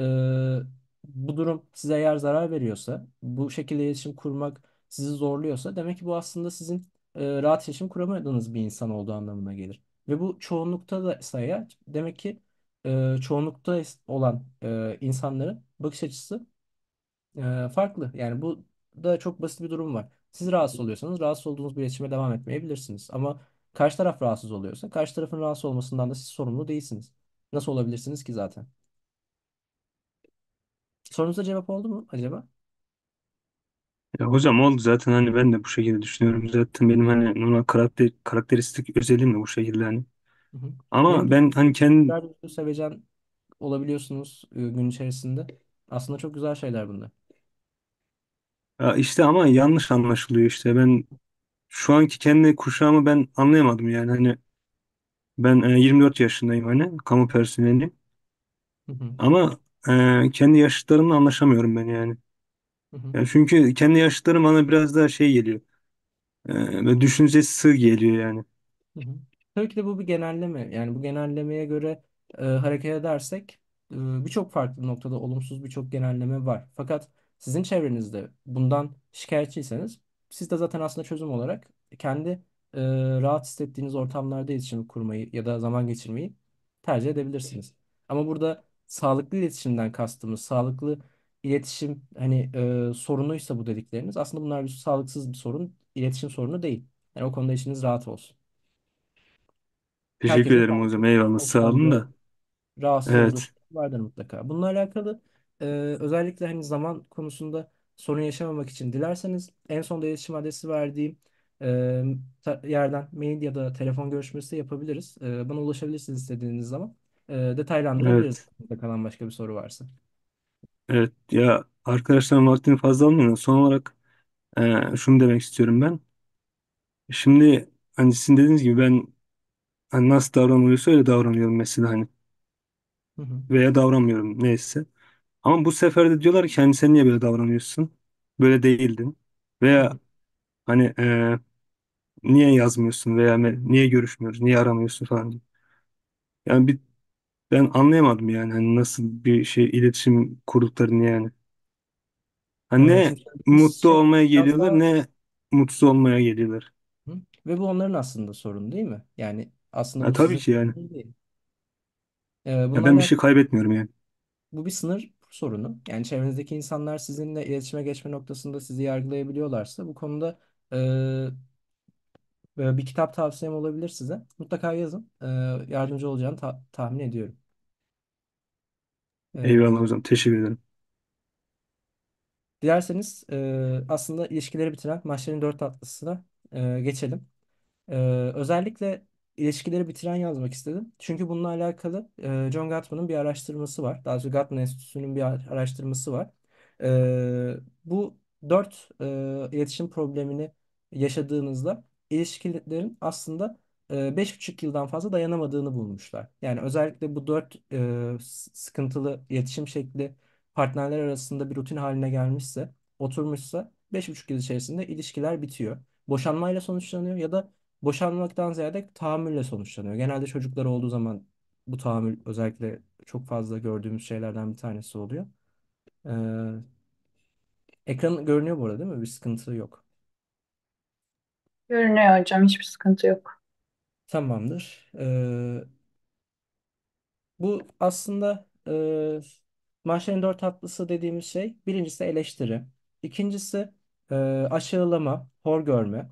bu durum size eğer zarar veriyorsa, bu şekilde iletişim kurmak sizi zorluyorsa demek ki bu aslında sizin e, rahat iletişim kuramadığınız bir insan olduğu anlamına gelir. Ve bu çoğunlukta da sayı demek ki e, çoğunlukta olan e, insanların bakış açısı e, farklı. Yani bu da çok basit bir durum var. Siz rahatsız oluyorsanız rahatsız olduğunuz bir iletişime devam etmeyebilirsiniz. Ama karşı taraf rahatsız oluyorsa karşı tarafın rahatsız olmasından da siz sorumlu değilsiniz. Nasıl olabilirsiniz ki zaten? Sorunuza cevap oldu mu acaba? Ya hocam oldu zaten hani ben de bu şekilde düşünüyorum. Zaten benim hani normal karakter, karakteristik özelliğim de bu şekilde hani. Ama ben hani kendim güzel sevecen olabiliyorsunuz ıı, gün içerisinde. Aslında çok güzel şeyler bunlar. Ya işte ama yanlış anlaşılıyor işte. Ben şu anki kendi kuşağımı ben anlayamadım yani. Hani ben 24 e, yaşındayım hani kamu personeli. Hı hı, Ama e, kendi yaşıtlarımla anlaşamıyorum ben yani. hı hı. Yani çünkü kendi yaşıtlarım bana biraz daha şey geliyor. E, böyle sığ geliyor yani. Hı hı. Tabii ki de bu bir genelleme. Yani bu genellemeye göre e, hareket edersek e, birçok farklı noktada olumsuz birçok genelleme var. Fakat sizin çevrenizde bundan şikayetçiyseniz siz de zaten aslında çözüm olarak kendi e, rahat hissettiğiniz ortamlarda iletişim kurmayı ya da zaman geçirmeyi tercih edebilirsiniz. Ama burada sağlıklı iletişimden kastımız sağlıklı iletişim hani e, sorunuysa bu dedikleriniz aslında bunlar bir sağlıksız bir sorun, iletişim sorunu değil. Yani o konuda işiniz rahat olsun. Teşekkür Herkesin ederim farklı hocam. Eyvallah. Sağ olun da. rahatsızlığı Evet. vardır mutlaka. Bununla alakalı ee, özellikle hani zaman konusunda sorun yaşamamak için dilerseniz en sonda iletişim adresi verdiğim e, yerden mail ya da telefon görüşmesi yapabiliriz. Ee, bana ulaşabilirsiniz istediğiniz zaman. Ee, detaylandırabiliriz Evet. aklınızda kalan başka bir soru varsa. Evet. Ya arkadaşlarım vaktini fazla almayın. Son olarak e, şunu demek istiyorum ben. Şimdi hani sizin dediğiniz gibi ben hani nasıl davranılıyorsa öyle davranıyorum mesela hani. Hı hı. Veya davranmıyorum neyse. Ama bu sefer de diyorlar ki hani sen niye böyle davranıyorsun? Böyle değildin. Veya hani e, niye yazmıyorsun veya me- niye görüşmüyoruz, niye aramıyorsun falan diye. Yani bir ben anlayamadım yani hani nasıl bir şey iletişim kurduklarını yani. Hani ne çünkü mutlu şey olmaya biraz geliyorlar daha ne mutsuz olmaya geliyorlar. Hı? Ve bu onların aslında sorun değil mi? Yani aslında Ha, bu tabii sizin ki yani. sorunuz değil. Ee, Ya ben bir şey kaybetmiyorum yani. Bu bir sınır sorunu. Yani çevrenizdeki insanlar sizinle iletişime geçme noktasında sizi yargılayabiliyorlarsa bu konuda e, e, bir kitap tavsiyem olabilir size. Mutlaka yazın. E, yardımcı olacağını ta- tahmin ediyorum. E, Eyvallah hocam. Teşekkür ederim. dilerseniz e, aslında ilişkileri bitiren maçların dört tatlısına e, geçelim. E, özellikle ilişkileri bitiren yazmak istedim. Çünkü bununla alakalı e, John Gottman'ın bir araştırması var. Daha doğrusu Gottman Enstitüsü'nün bir araştırması var. E, bu dört e, iletişim problemini yaşadığınızda ilişkilerin aslında beş buçuk yıldan fazla dayanamadığını bulmuşlar. Yani özellikle bu dört e, sıkıntılı iletişim şekli partnerler arasında bir rutin haline gelmişse, oturmuşsa beş buçuk yıl içerisinde ilişkiler bitiyor. Boşanmayla sonuçlanıyor ya da boşanmaktan ziyade tahammülle sonuçlanıyor. Genelde çocuklar olduğu zaman bu tahammül özellikle çok fazla gördüğümüz şeylerden bir tanesi oluyor. Ee, ekran görünüyor bu arada değil mi? Bir sıkıntı yok. Görünüyor hocam hiçbir sıkıntı yok. Tamamdır. Ee, bu aslında e, Mahşer'in dört tatlısı dediğimiz şey birincisi eleştiri. İkincisi e, aşağılama, hor görme.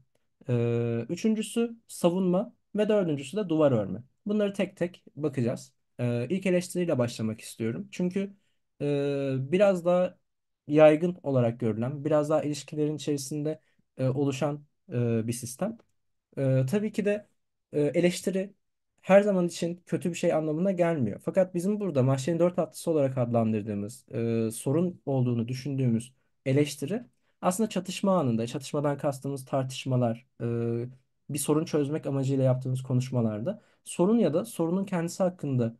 Ee, üçüncüsü savunma ve dördüncüsü de duvar örme. Bunları tek tek bakacağız. Ee, ilk eleştiriyle başlamak istiyorum. Çünkü e, biraz daha yaygın olarak görülen, biraz daha ilişkilerin içerisinde e, oluşan e, bir sistem. E, tabii ki de e, eleştiri her zaman için kötü bir şey anlamına gelmiyor. Fakat bizim burada mahşerin dört atlısı olarak adlandırdığımız e, sorun olduğunu düşündüğümüz eleştiri aslında çatışma anında, çatışmadan kastımız tartışmalar, bir sorun çözmek amacıyla yaptığımız konuşmalarda sorun ya da sorunun kendisi hakkında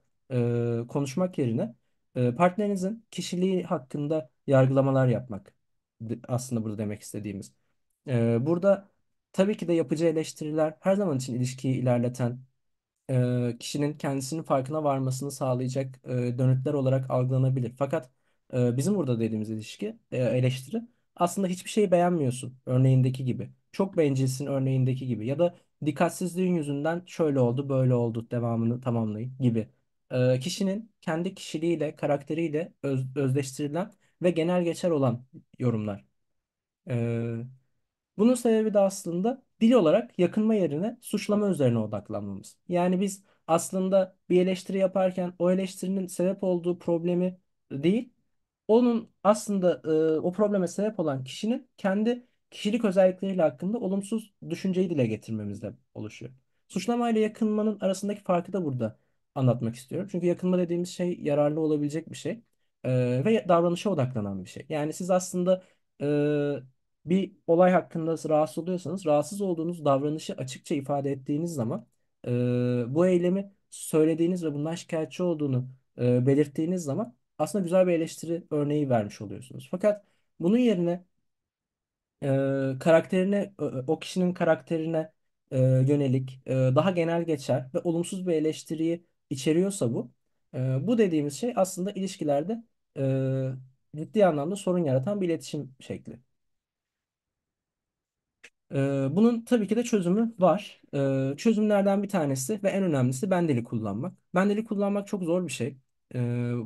konuşmak yerine e, partnerinizin kişiliği hakkında yargılamalar yapmak aslında burada demek istediğimiz. burada tabii ki de yapıcı eleştiriler her zaman için ilişkiyi ilerleten kişinin kendisinin farkına varmasını sağlayacak e, dönütler olarak algılanabilir. Fakat bizim burada dediğimiz ilişki, eleştiri aslında hiçbir şeyi beğenmiyorsun örneğindeki gibi. Çok bencilsin örneğindeki gibi. Ya da dikkatsizliğin yüzünden şöyle oldu, böyle oldu, devamını tamamlayın gibi. Ee, kişinin kendi kişiliğiyle, karakteriyle öz, özdeştirilen ve genel geçer olan yorumlar. Ee, bunun sebebi de aslında dil olarak yakınma yerine suçlama üzerine odaklanmamız. Yani biz aslında bir eleştiri yaparken o eleştirinin sebep olduğu problemi değil, onun aslında e, o probleme sebep olan kişinin kendi kişilik özellikleriyle hakkında olumsuz düşünceyi dile getirmemizde oluşuyor. Suçlama ile yakınmanın arasındaki farkı da burada anlatmak istiyorum. Çünkü yakınma dediğimiz şey yararlı olabilecek bir şey e, ve davranışa odaklanan bir şey. Yani siz aslında e, bir olay hakkında rahatsız oluyorsanız rahatsız olduğunuz davranışı açıkça ifade ettiğiniz zaman e, bu eylemi söylediğiniz ve bundan şikayetçi olduğunu e, belirttiğiniz zaman aslında güzel bir eleştiri örneği vermiş oluyorsunuz. Fakat bunun yerine e, karakterine o kişinin karakterine e, yönelik e, daha genel geçer ve olumsuz bir eleştiriyi içeriyorsa bu e, bu dediğimiz şey aslında ilişkilerde e, ciddi anlamda sorun yaratan bir iletişim şekli. bunun tabii ki de çözümü var. çözümlerden bir tanesi ve en önemlisi ben dili kullanmak. Ben dili kullanmak çok zor bir şey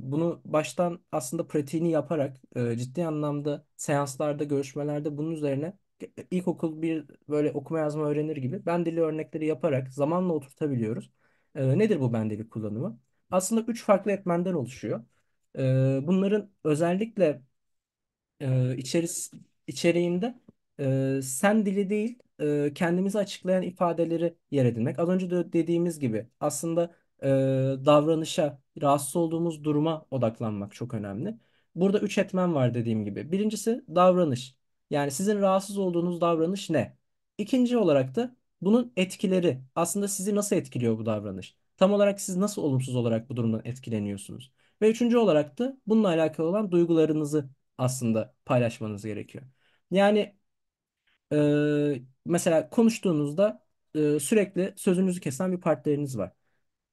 bunu baştan aslında pratiğini yaparak ciddi anlamda seanslarda, görüşmelerde bunun üzerine e, ilkokul bir böyle okuma yazma öğrenir gibi ben dili örnekleri yaparak zamanla oturtabiliyoruz. nedir bu ben dili kullanımı? Aslında üç farklı etmenden oluşuyor. bunların özellikle e, içeris içeriğinde sen dili değil e, kendimizi açıklayan ifadeleri yer edinmek. Az önce de dediğimiz gibi aslında davranışa rahatsız olduğumuz duruma odaklanmak çok önemli. Burada üç etmen var dediğim gibi. Birincisi davranış. Yani sizin rahatsız olduğunuz davranış ne? İkinci olarak da bunun etkileri. Aslında sizi nasıl etkiliyor bu davranış? Tam olarak siz nasıl olumsuz olarak bu durumdan etkileniyorsunuz? Ve üçüncü olarak da bununla alakalı olan duygularınızı aslında paylaşmanız gerekiyor. Yani e, mesela konuştuğunuzda e, sürekli sözünüzü kesen bir partneriniz var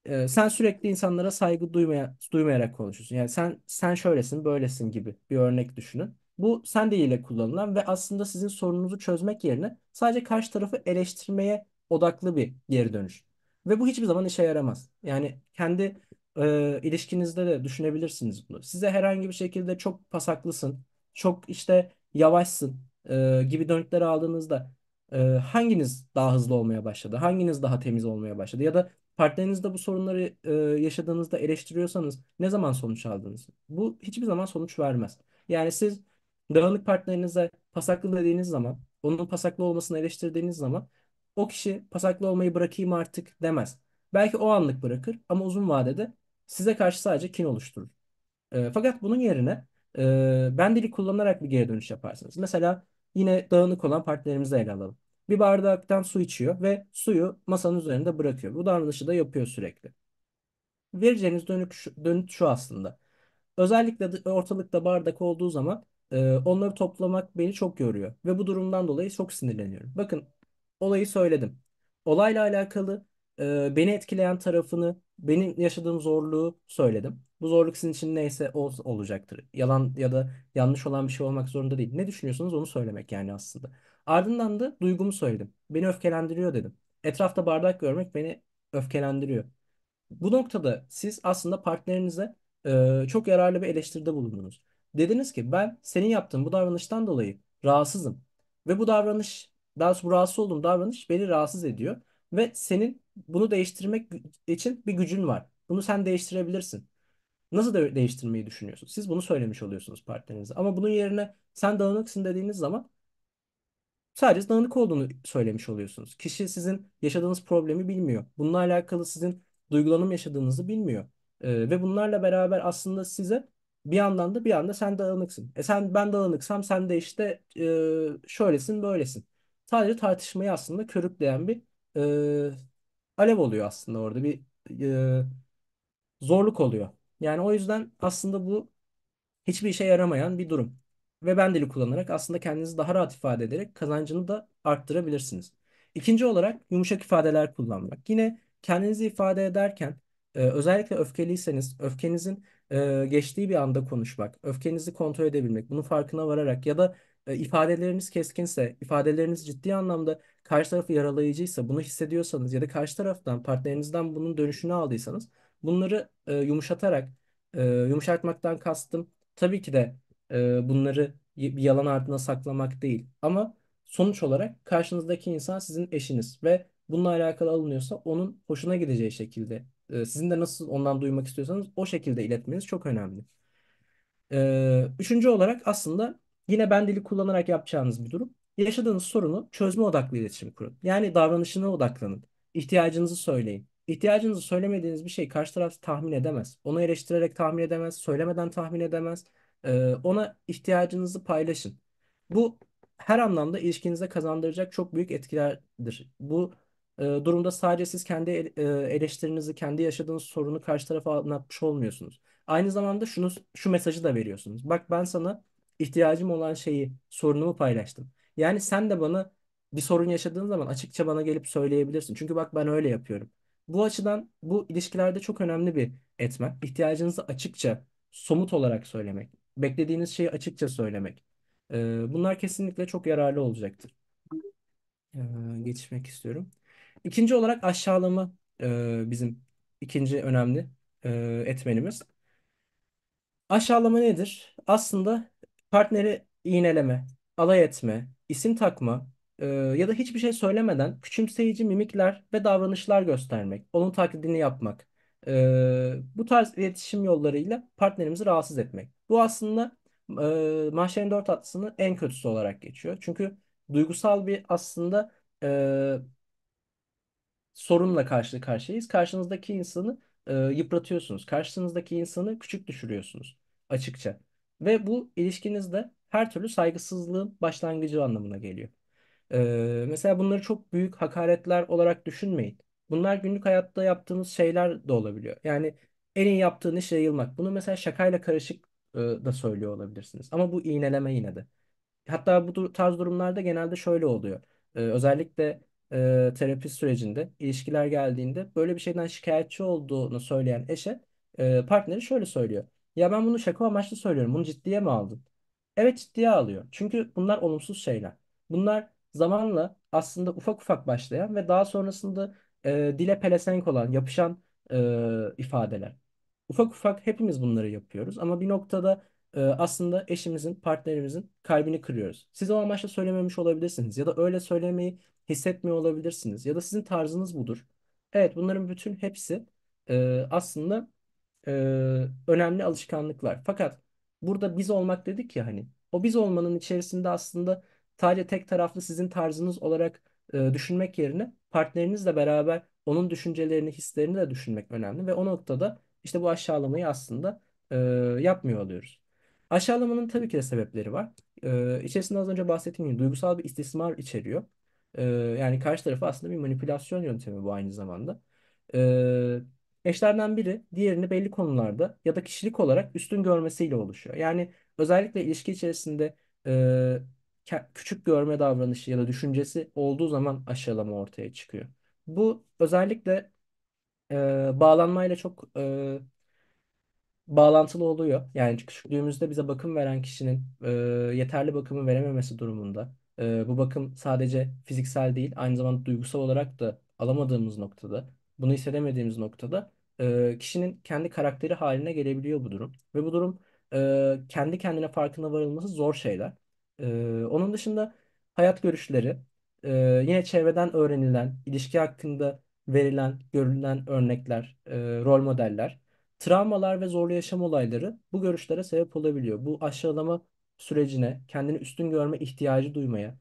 e, sen sürekli insanlara saygı duymaya, duymayarak konuşuyorsun. Yani sen sen şöylesin, böylesin gibi bir örnek düşünün. Bu sen ile kullanılan ve aslında sizin sorununuzu çözmek yerine sadece karşı tarafı eleştirmeye odaklı bir geri dönüş. Ve bu hiçbir zaman işe yaramaz. Yani kendi e, ilişkinizde de düşünebilirsiniz bunu. Size herhangi bir şekilde çok pasaklısın, çok işte yavaşsın e, gibi dönükleri aldığınızda e, hanginiz daha hızlı olmaya başladı? Hanginiz daha temiz olmaya başladı? Ya da Partnerinizde bu sorunları e, yaşadığınızda eleştiriyorsanız ne zaman sonuç aldınız? Bu hiçbir zaman sonuç vermez. Yani siz dağınık partnerinize pasaklı dediğiniz zaman, onun pasaklı olmasını eleştirdiğiniz zaman o kişi pasaklı olmayı bırakayım artık demez. Belki o anlık bırakır ama uzun vadede size karşı sadece kin oluşturur. E, fakat bunun yerine e, ben dili kullanarak bir geri dönüş yaparsınız. Mesela yine dağınık olan partnerimizi ele alalım bir bardaktan su içiyor ve suyu masanın üzerinde bırakıyor. Bu davranışı da yapıyor sürekli. Vereceğiniz dönük şu, dönüt şu aslında. Özellikle ortalıkta bardak olduğu zaman e, onları toplamak beni çok yoruyor ve bu durumdan dolayı çok sinirleniyorum. Bakın olayı söyledim. Olayla alakalı e, beni etkileyen tarafını, benim yaşadığım zorluğu söyledim. Bu zorluk sizin için neyse o olacaktır. Yalan ya da yanlış olan bir şey olmak zorunda değil. Ne düşünüyorsanız onu söylemek yani aslında. Ardından da duygumu söyledim. Beni öfkelendiriyor dedim. Etrafta bardak görmek beni öfkelendiriyor. Bu noktada siz aslında partnerinize e, çok yararlı bir eleştiride bulundunuz. Dediniz ki ben senin yaptığın bu davranıştan dolayı rahatsızım. Ve bu davranış, daha bu rahatsız olduğum davranış beni rahatsız ediyor. Ve senin bunu değiştirmek için bir gücün var. Bunu sen değiştirebilirsin. Nasıl de değiştirmeyi düşünüyorsun? Siz bunu söylemiş oluyorsunuz partnerinize. Ama bunun yerine sen dağınıksın dediğiniz zaman Sadece dağınık olduğunu söylemiş oluyorsunuz. Kişi sizin yaşadığınız problemi bilmiyor. Bununla alakalı sizin duygulanım yaşadığınızı bilmiyor. E, ve bunlarla beraber aslında size bir yandan da bir anda sen dağınıksın. E sen ben dağınıksam sen de işte e, şöylesin böylesin. Sadece tartışmayı aslında körükleyen bir e, alev oluyor aslında orada bir e, zorluk oluyor. Yani o yüzden aslında bu hiçbir işe yaramayan bir durum ve ben dili kullanarak aslında kendinizi daha rahat ifade ederek kazancını da arttırabilirsiniz. İkinci olarak yumuşak ifadeler kullanmak. Yine kendinizi ifade ederken e, özellikle öfkeliyseniz öfkenizin e, geçtiği bir anda konuşmak, öfkenizi kontrol edebilmek, bunun farkına vararak ya da e, ifadeleriniz keskinse, ifadeleriniz ciddi anlamda karşı tarafı yaralayıcıysa, bunu hissediyorsanız ya da karşı taraftan, partnerinizden bunun dönüşünü aldıysanız bunları e, yumuşatarak, e, yumuşatmaktan kastım tabii ki de bunları bir yalan ardına saklamak değil. Ama sonuç olarak karşınızdaki insan sizin eşiniz ve bununla alakalı alınıyorsa onun hoşuna gideceği şekilde sizin de nasıl ondan duymak istiyorsanız o şekilde iletmeniz çok önemli. üçüncü olarak aslında yine ben dili kullanarak yapacağınız bir durum. Yaşadığınız sorunu çözme odaklı iletişim kurun. Yani davranışına odaklanın. İhtiyacınızı söyleyin. İhtiyacınızı söylemediğiniz bir şey karşı taraf tahmin edemez. Onu eleştirerek tahmin edemez, söylemeden tahmin edemez ona ihtiyacınızı paylaşın. Bu her anlamda ilişkinize kazandıracak çok büyük etkilerdir. Bu e, durumda sadece siz kendi e, eleştirinizi, kendi yaşadığınız sorunu karşı tarafa anlatmış olmuyorsunuz. Aynı zamanda şunu şu mesajı da veriyorsunuz. Bak ben sana ihtiyacım olan şeyi, sorunumu paylaştım. Yani sen de bana bir sorun yaşadığın zaman açıkça bana gelip söyleyebilirsin. Çünkü bak ben öyle yapıyorum. Bu açıdan bu ilişkilerde çok önemli bir etmen. İhtiyacınızı açıkça, somut olarak söylemek beklediğiniz şeyi açıkça söylemek. E, bunlar kesinlikle çok yararlı olacaktır. E, geçmek istiyorum. İkinci olarak aşağılama e, bizim ikinci önemli e, etmenimiz. Aşağılama nedir? Aslında partneri iğneleme, alay etme, isim takma e, ya da hiçbir şey söylemeden küçümseyici mimikler ve davranışlar göstermek, onun taklidini yapmak, e, bu tarz iletişim yollarıyla partnerimizi rahatsız etmek. Bu aslında e, Mahşer'in dört atlısının en kötüsü olarak geçiyor. Çünkü duygusal bir aslında e, sorunla karşı karşıyayız. Karşınızdaki insanı e, yıpratıyorsunuz. Karşınızdaki insanı küçük düşürüyorsunuz açıkça. Ve bu ilişkinizde her türlü saygısızlığın başlangıcı anlamına geliyor. E, mesela bunları çok büyük hakaretler olarak düşünmeyin. Bunlar günlük hayatta yaptığımız şeyler de olabiliyor. Yani en iyi yaptığın iş yayılmak. Bunu mesela şakayla karışık e, da söylüyor olabilirsiniz. Ama bu iğneleme yine de. Hatta bu tarz durumlarda genelde şöyle oluyor. E, özellikle e, terapi sürecinde ilişkiler geldiğinde böyle bir şeyden şikayetçi olduğunu söyleyen eşe partneri şöyle söylüyor. Ya ben bunu şaka amaçlı söylüyorum. Bunu ciddiye mi aldın? Evet ciddiye alıyor. Çünkü bunlar olumsuz şeyler. Bunlar zamanla aslında ufak ufak başlayan ve daha sonrasında e, dile pelesenk olan, yapışan e, ifadeler. Ufak ufak hepimiz bunları yapıyoruz ama bir noktada e, aslında eşimizin, partnerimizin kalbini kırıyoruz. Siz o amaçla söylememiş olabilirsiniz ya da öyle söylemeyi hissetmiyor olabilirsiniz ya da sizin tarzınız budur. Evet bunların bütün hepsi e, aslında e, önemli alışkanlıklar. Fakat burada biz olmak dedik ya hani o biz olmanın içerisinde aslında sadece tek taraflı sizin tarzınız olarak e, düşünmek yerine partnerinizle beraber onun düşüncelerini, hislerini de düşünmek önemli ve o noktada işte bu aşağılamayı aslında e, yapmıyor oluyoruz. Aşağılamanın tabii ki de sebepleri var. E, içerisinde az önce bahsettiğim gibi duygusal bir istismar içeriyor. E, yani karşı tarafı aslında bir manipülasyon yöntemi bu aynı zamanda. E, eşlerden biri diğerini belli konularda ya da kişilik olarak üstün görmesiyle oluşuyor. Yani özellikle ilişki içerisinde e, küçük görme davranışı ya da düşüncesi olduğu zaman aşağılama ortaya çıkıyor. Bu özellikle e, bağlanmayla çok e, bağlantılı oluyor. Yani küçüklüğümüzde bize bakım veren kişinin e, yeterli bakımı verememesi durumunda. e, bu bakım sadece fiziksel değil, aynı zamanda duygusal olarak da alamadığımız noktada, bunu hissedemediğimiz noktada e, kişinin kendi karakteri haline gelebiliyor bu durum. Ve bu durum e, kendi kendine farkına varılması zor şeyler. E, onun dışında hayat görüşleri, e, yine çevreden öğrenilen, ilişki hakkında verilen, görülen örnekler, e, rol modeller, travmalar ve zorlu yaşam olayları bu görüşlere sebep olabiliyor. Bu aşağılama sürecine, kendini üstün görme ihtiyacı duymaya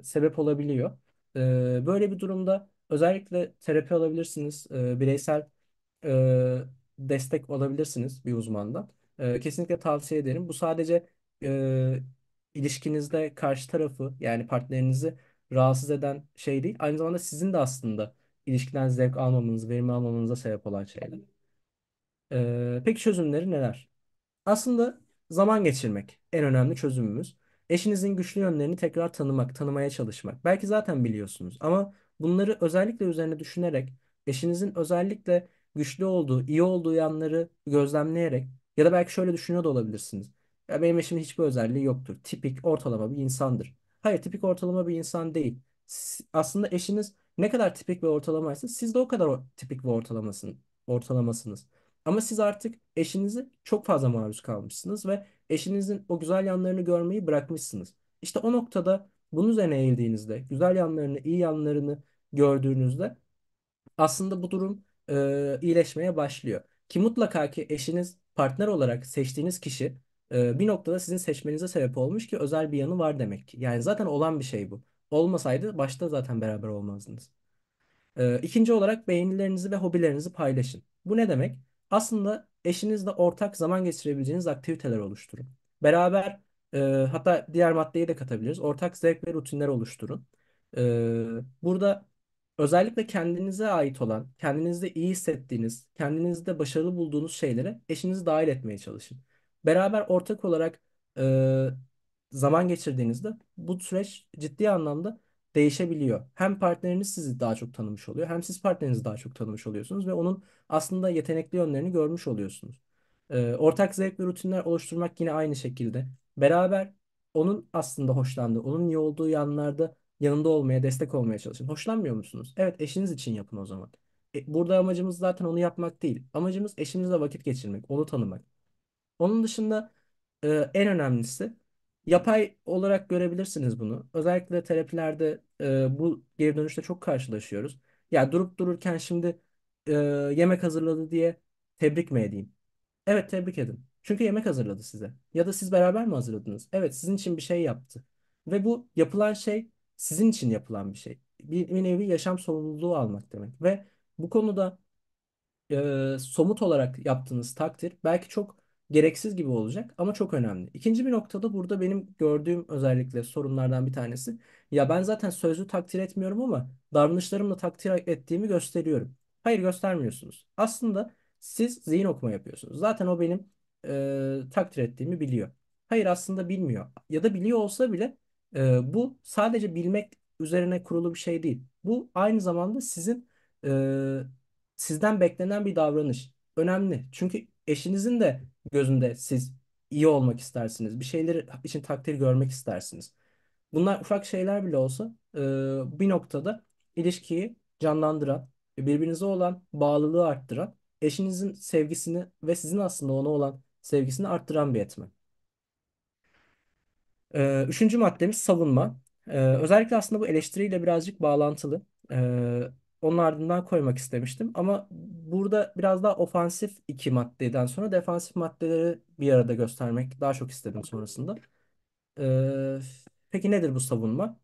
e, sebep olabiliyor. E, böyle bir durumda özellikle terapi alabilirsiniz, e, bireysel e, destek olabilirsiniz bir uzmandan. E, kesinlikle tavsiye ederim. Bu sadece e, ilişkinizde karşı tarafı yani partnerinizi rahatsız eden şey değil. Aynı zamanda sizin de aslında ilişkiden zevk almamanız, verim almamanıza sebep olan şeyler. Ee, peki çözümleri neler? Aslında zaman geçirmek en önemli çözümümüz. Eşinizin güçlü yönlerini tekrar tanımak, tanımaya çalışmak. Belki zaten biliyorsunuz ama bunları özellikle üzerine düşünerek, eşinizin özellikle güçlü olduğu, iyi olduğu yanları gözlemleyerek ya da belki şöyle düşünüyor da olabilirsiniz. Ya benim eşimin hiçbir özelliği yoktur. Tipik, ortalama bir insandır. Hayır, tipik ortalama bir insan değil. Aslında eşiniz ne kadar tipik ve ortalamaysa siz de o kadar o- tipik ve ortalamasın, ortalamasınız. Ama siz artık eşinizi çok fazla maruz kalmışsınız ve eşinizin o güzel yanlarını görmeyi bırakmışsınız. İşte o noktada bunun üzerine eğildiğinizde, güzel yanlarını, iyi yanlarını gördüğünüzde aslında bu durum e, iyileşmeye başlıyor. Ki mutlaka ki eşiniz partner olarak seçtiğiniz kişi e, bir noktada sizin seçmenize sebep olmuş ki özel bir yanı var demek ki. Yani zaten olan bir şey bu. Olmasaydı başta zaten beraber olmazdınız. Ee, ikinci olarak beğenilerinizi ve hobilerinizi paylaşın. Bu ne demek? Aslında eşinizle ortak zaman geçirebileceğiniz aktiviteler oluşturun. Beraber e, hatta diğer maddeyi de katabiliriz. Ortak zevk ve rutinler oluşturun. Ee, burada özellikle kendinize ait olan, kendinizde iyi hissettiğiniz, kendinizde başarılı bulduğunuz şeylere eşinizi dahil etmeye çalışın. Beraber ortak olarak e, zaman geçirdiğinizde bu süreç ciddi anlamda değişebiliyor. Hem partneriniz sizi daha çok tanımış oluyor hem siz partnerinizi daha çok tanımış oluyorsunuz ve onun aslında yetenekli yönlerini görmüş oluyorsunuz. Ee, ortak zevk ve rutinler oluşturmak yine aynı şekilde. Beraber onun aslında hoşlandığı, onun iyi olduğu yanlarda yanında olmaya, destek olmaya çalışın. Hoşlanmıyor musunuz? Evet, eşiniz için yapın o zaman. E, burada amacımız zaten onu yapmak değil. Amacımız eşimizle vakit geçirmek, onu tanımak. Onun dışında e, en önemlisi Yapay olarak görebilirsiniz bunu. Özellikle terapilerde e, bu geri dönüşte çok karşılaşıyoruz. Ya durup dururken şimdi e, yemek hazırladı diye tebrik mi edeyim? Evet tebrik edin. Çünkü yemek hazırladı size. Ya da siz beraber mi hazırladınız? Evet sizin için bir şey yaptı. Ve bu yapılan şey sizin için yapılan bir şey. Bir, bir nevi yaşam sorumluluğu almak demek. Ve bu konuda e, somut olarak yaptığınız takdir belki çok gereksiz gibi olacak ama çok önemli. İkinci bir noktada burada benim gördüğüm özellikle sorunlardan bir tanesi. Ya ben zaten sözlü takdir etmiyorum ama davranışlarımla takdir ettiğimi gösteriyorum. Hayır göstermiyorsunuz. Aslında siz zihin okuma yapıyorsunuz. Zaten o benim e, takdir ettiğimi biliyor. Hayır aslında bilmiyor. Ya da biliyor olsa bile e, bu sadece bilmek üzerine kurulu bir şey değil. Bu aynı zamanda sizin e, sizden beklenen bir davranış. Önemli. Çünkü eşinizin de gözünde siz iyi olmak istersiniz. Bir şeyleri için takdir görmek istersiniz. Bunlar ufak şeyler bile olsa e, bir noktada ilişkiyi canlandıran, birbirinize olan bağlılığı arttıran, eşinizin sevgisini ve sizin aslında ona olan sevgisini arttıran bir etmen. E, üçüncü maddemiz savunma. E, özellikle aslında bu eleştiriyle birazcık bağlantılı. E, onun ardından koymak istemiştim. Ama burada biraz daha ofansif iki maddeden sonra defansif maddeleri bir arada göstermek daha çok istedim sonrasında. Ee, peki nedir bu savunma?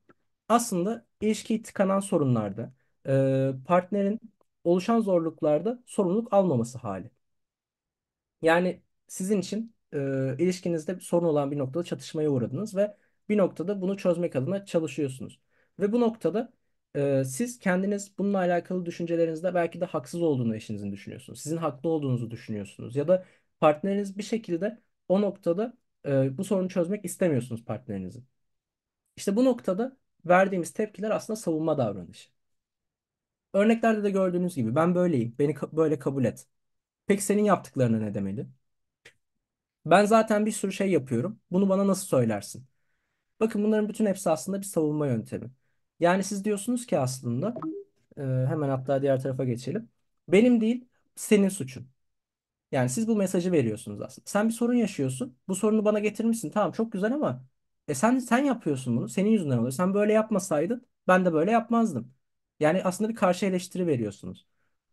Aslında ilişkiyi tıkanan sorunlarda e, partnerin oluşan zorluklarda sorumluluk almaması hali. Yani sizin için e, ilişkinizde bir sorun olan bir noktada çatışmaya uğradınız ve bir noktada bunu çözmek adına çalışıyorsunuz. Ve bu noktada e, siz kendiniz bununla alakalı düşüncelerinizde belki de haksız olduğunu eşinizin düşünüyorsunuz. Sizin haklı olduğunuzu düşünüyorsunuz. Ya da partneriniz bir şekilde o noktada e, bu sorunu çözmek istemiyorsunuz partnerinizin. İşte bu noktada verdiğimiz tepkiler aslında savunma davranışı. Örneklerde de gördüğünüz gibi ben böyleyim, beni ka- böyle kabul et. Peki senin yaptıklarına ne demeli? Ben zaten bir sürü şey yapıyorum. Bunu bana nasıl söylersin? Bakın bunların bütün hepsi aslında bir savunma yöntemi. Yani siz diyorsunuz ki aslında e, hemen hatta diğer tarafa geçelim. Benim değil senin suçun. Yani siz bu mesajı veriyorsunuz aslında. Sen bir sorun yaşıyorsun. Bu sorunu bana getirmişsin. Tamam çok güzel ama e sen sen yapıyorsun bunu. Senin yüzünden oluyor. Sen böyle yapmasaydın ben de böyle yapmazdım. Yani aslında bir karşı eleştiri veriyorsunuz.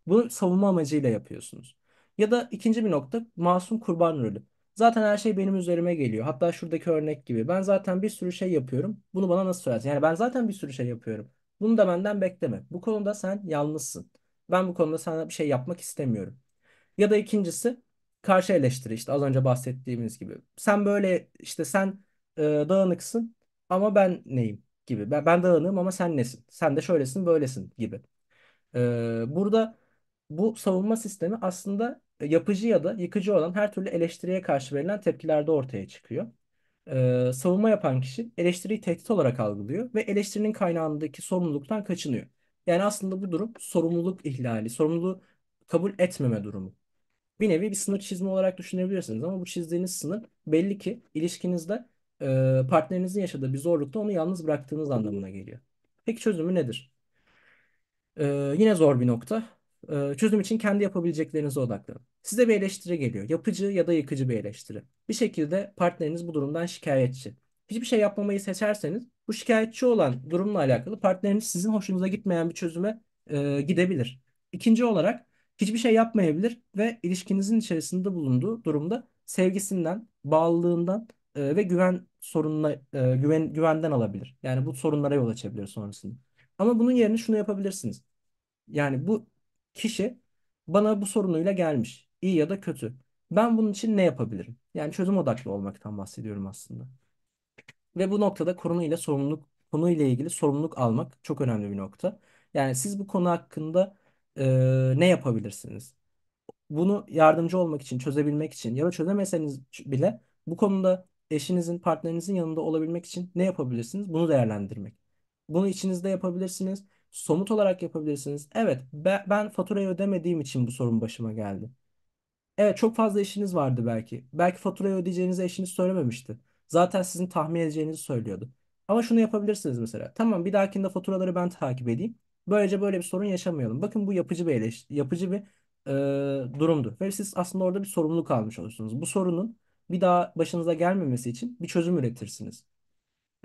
Bunu savunma amacıyla yapıyorsunuz. Ya da ikinci bir nokta masum kurban rolü. Zaten her şey benim üzerime geliyor. Hatta şuradaki örnek gibi. Ben zaten bir sürü şey yapıyorum. Bunu bana nasıl söylersin? Yani ben zaten bir sürü şey yapıyorum. Bunu da benden bekleme. Bu konuda sen yalnızsın. Ben bu konuda sana bir şey yapmak istemiyorum. Ya da ikincisi karşı eleştiri işte az önce bahsettiğimiz gibi. Sen böyle işte sen e, dağınıksın ama ben neyim gibi. Ben, ben dağınığım ama sen nesin? Sen de şöylesin böylesin gibi. E, burada bu savunma sistemi aslında yapıcı ya da yıkıcı olan her türlü eleştiriye karşı verilen tepkilerde ortaya çıkıyor. Ee, savunma yapan kişi eleştiriyi tehdit olarak algılıyor ve eleştirinin kaynağındaki sorumluluktan kaçınıyor. Yani aslında bu durum sorumluluk ihlali, sorumluluğu kabul etmeme durumu. Bir nevi bir sınır çizme olarak düşünebilirsiniz ama bu çizdiğiniz sınır belli ki ilişkinizde e, partnerinizin yaşadığı bir zorlukta onu yalnız bıraktığınız anlamına geliyor. Peki çözümü nedir? Ee, yine zor bir nokta çözüm için kendi yapabileceklerinize odaklanın. Size bir eleştiri geliyor. Yapıcı ya da yıkıcı bir eleştiri. Bir şekilde partneriniz bu durumdan şikayetçi. Hiçbir şey yapmamayı seçerseniz bu şikayetçi olan durumla alakalı partneriniz sizin hoşunuza gitmeyen bir çözüme e, gidebilir. İkinci olarak hiçbir şey yapmayabilir ve ilişkinizin içerisinde bulunduğu durumda sevgisinden, bağlılığından e, ve güven sorununa e, güven güvenden alabilir. Yani bu sorunlara yol açabilir sonrasında. Ama bunun yerine şunu yapabilirsiniz. Yani bu kişi bana bu sorunuyla gelmiş. İyi ya da kötü. Ben bunun için ne yapabilirim? Yani çözüm odaklı olmaktan bahsediyorum aslında. Ve bu noktada konuyla sorumluluk konuyla ilgili sorumluluk almak çok önemli bir nokta. Yani siz bu konu hakkında e, ne yapabilirsiniz? Bunu yardımcı olmak için, çözebilmek için ya da çözemeseniz bile bu konuda eşinizin, partnerinizin yanında olabilmek için ne yapabilirsiniz? Bunu değerlendirmek. Bunu içinizde yapabilirsiniz Somut olarak yapabilirsiniz. Evet, ben faturayı ödemediğim için bu sorun başıma geldi. Evet, çok fazla işiniz vardı belki. Belki faturayı ödeyeceğinizi eşiniz söylememişti. Zaten sizin tahmin edeceğinizi söylüyordu. Ama şunu yapabilirsiniz mesela. Tamam, bir dahakinde faturaları ben takip edeyim. Böylece böyle bir sorun yaşamayalım. Bakın bu yapıcı bir eleş- yapıcı bir e, durumdu. Ve siz aslında orada bir sorumluluk almış olursunuz. Bu sorunun bir daha başınıza gelmemesi için bir çözüm üretirsiniz.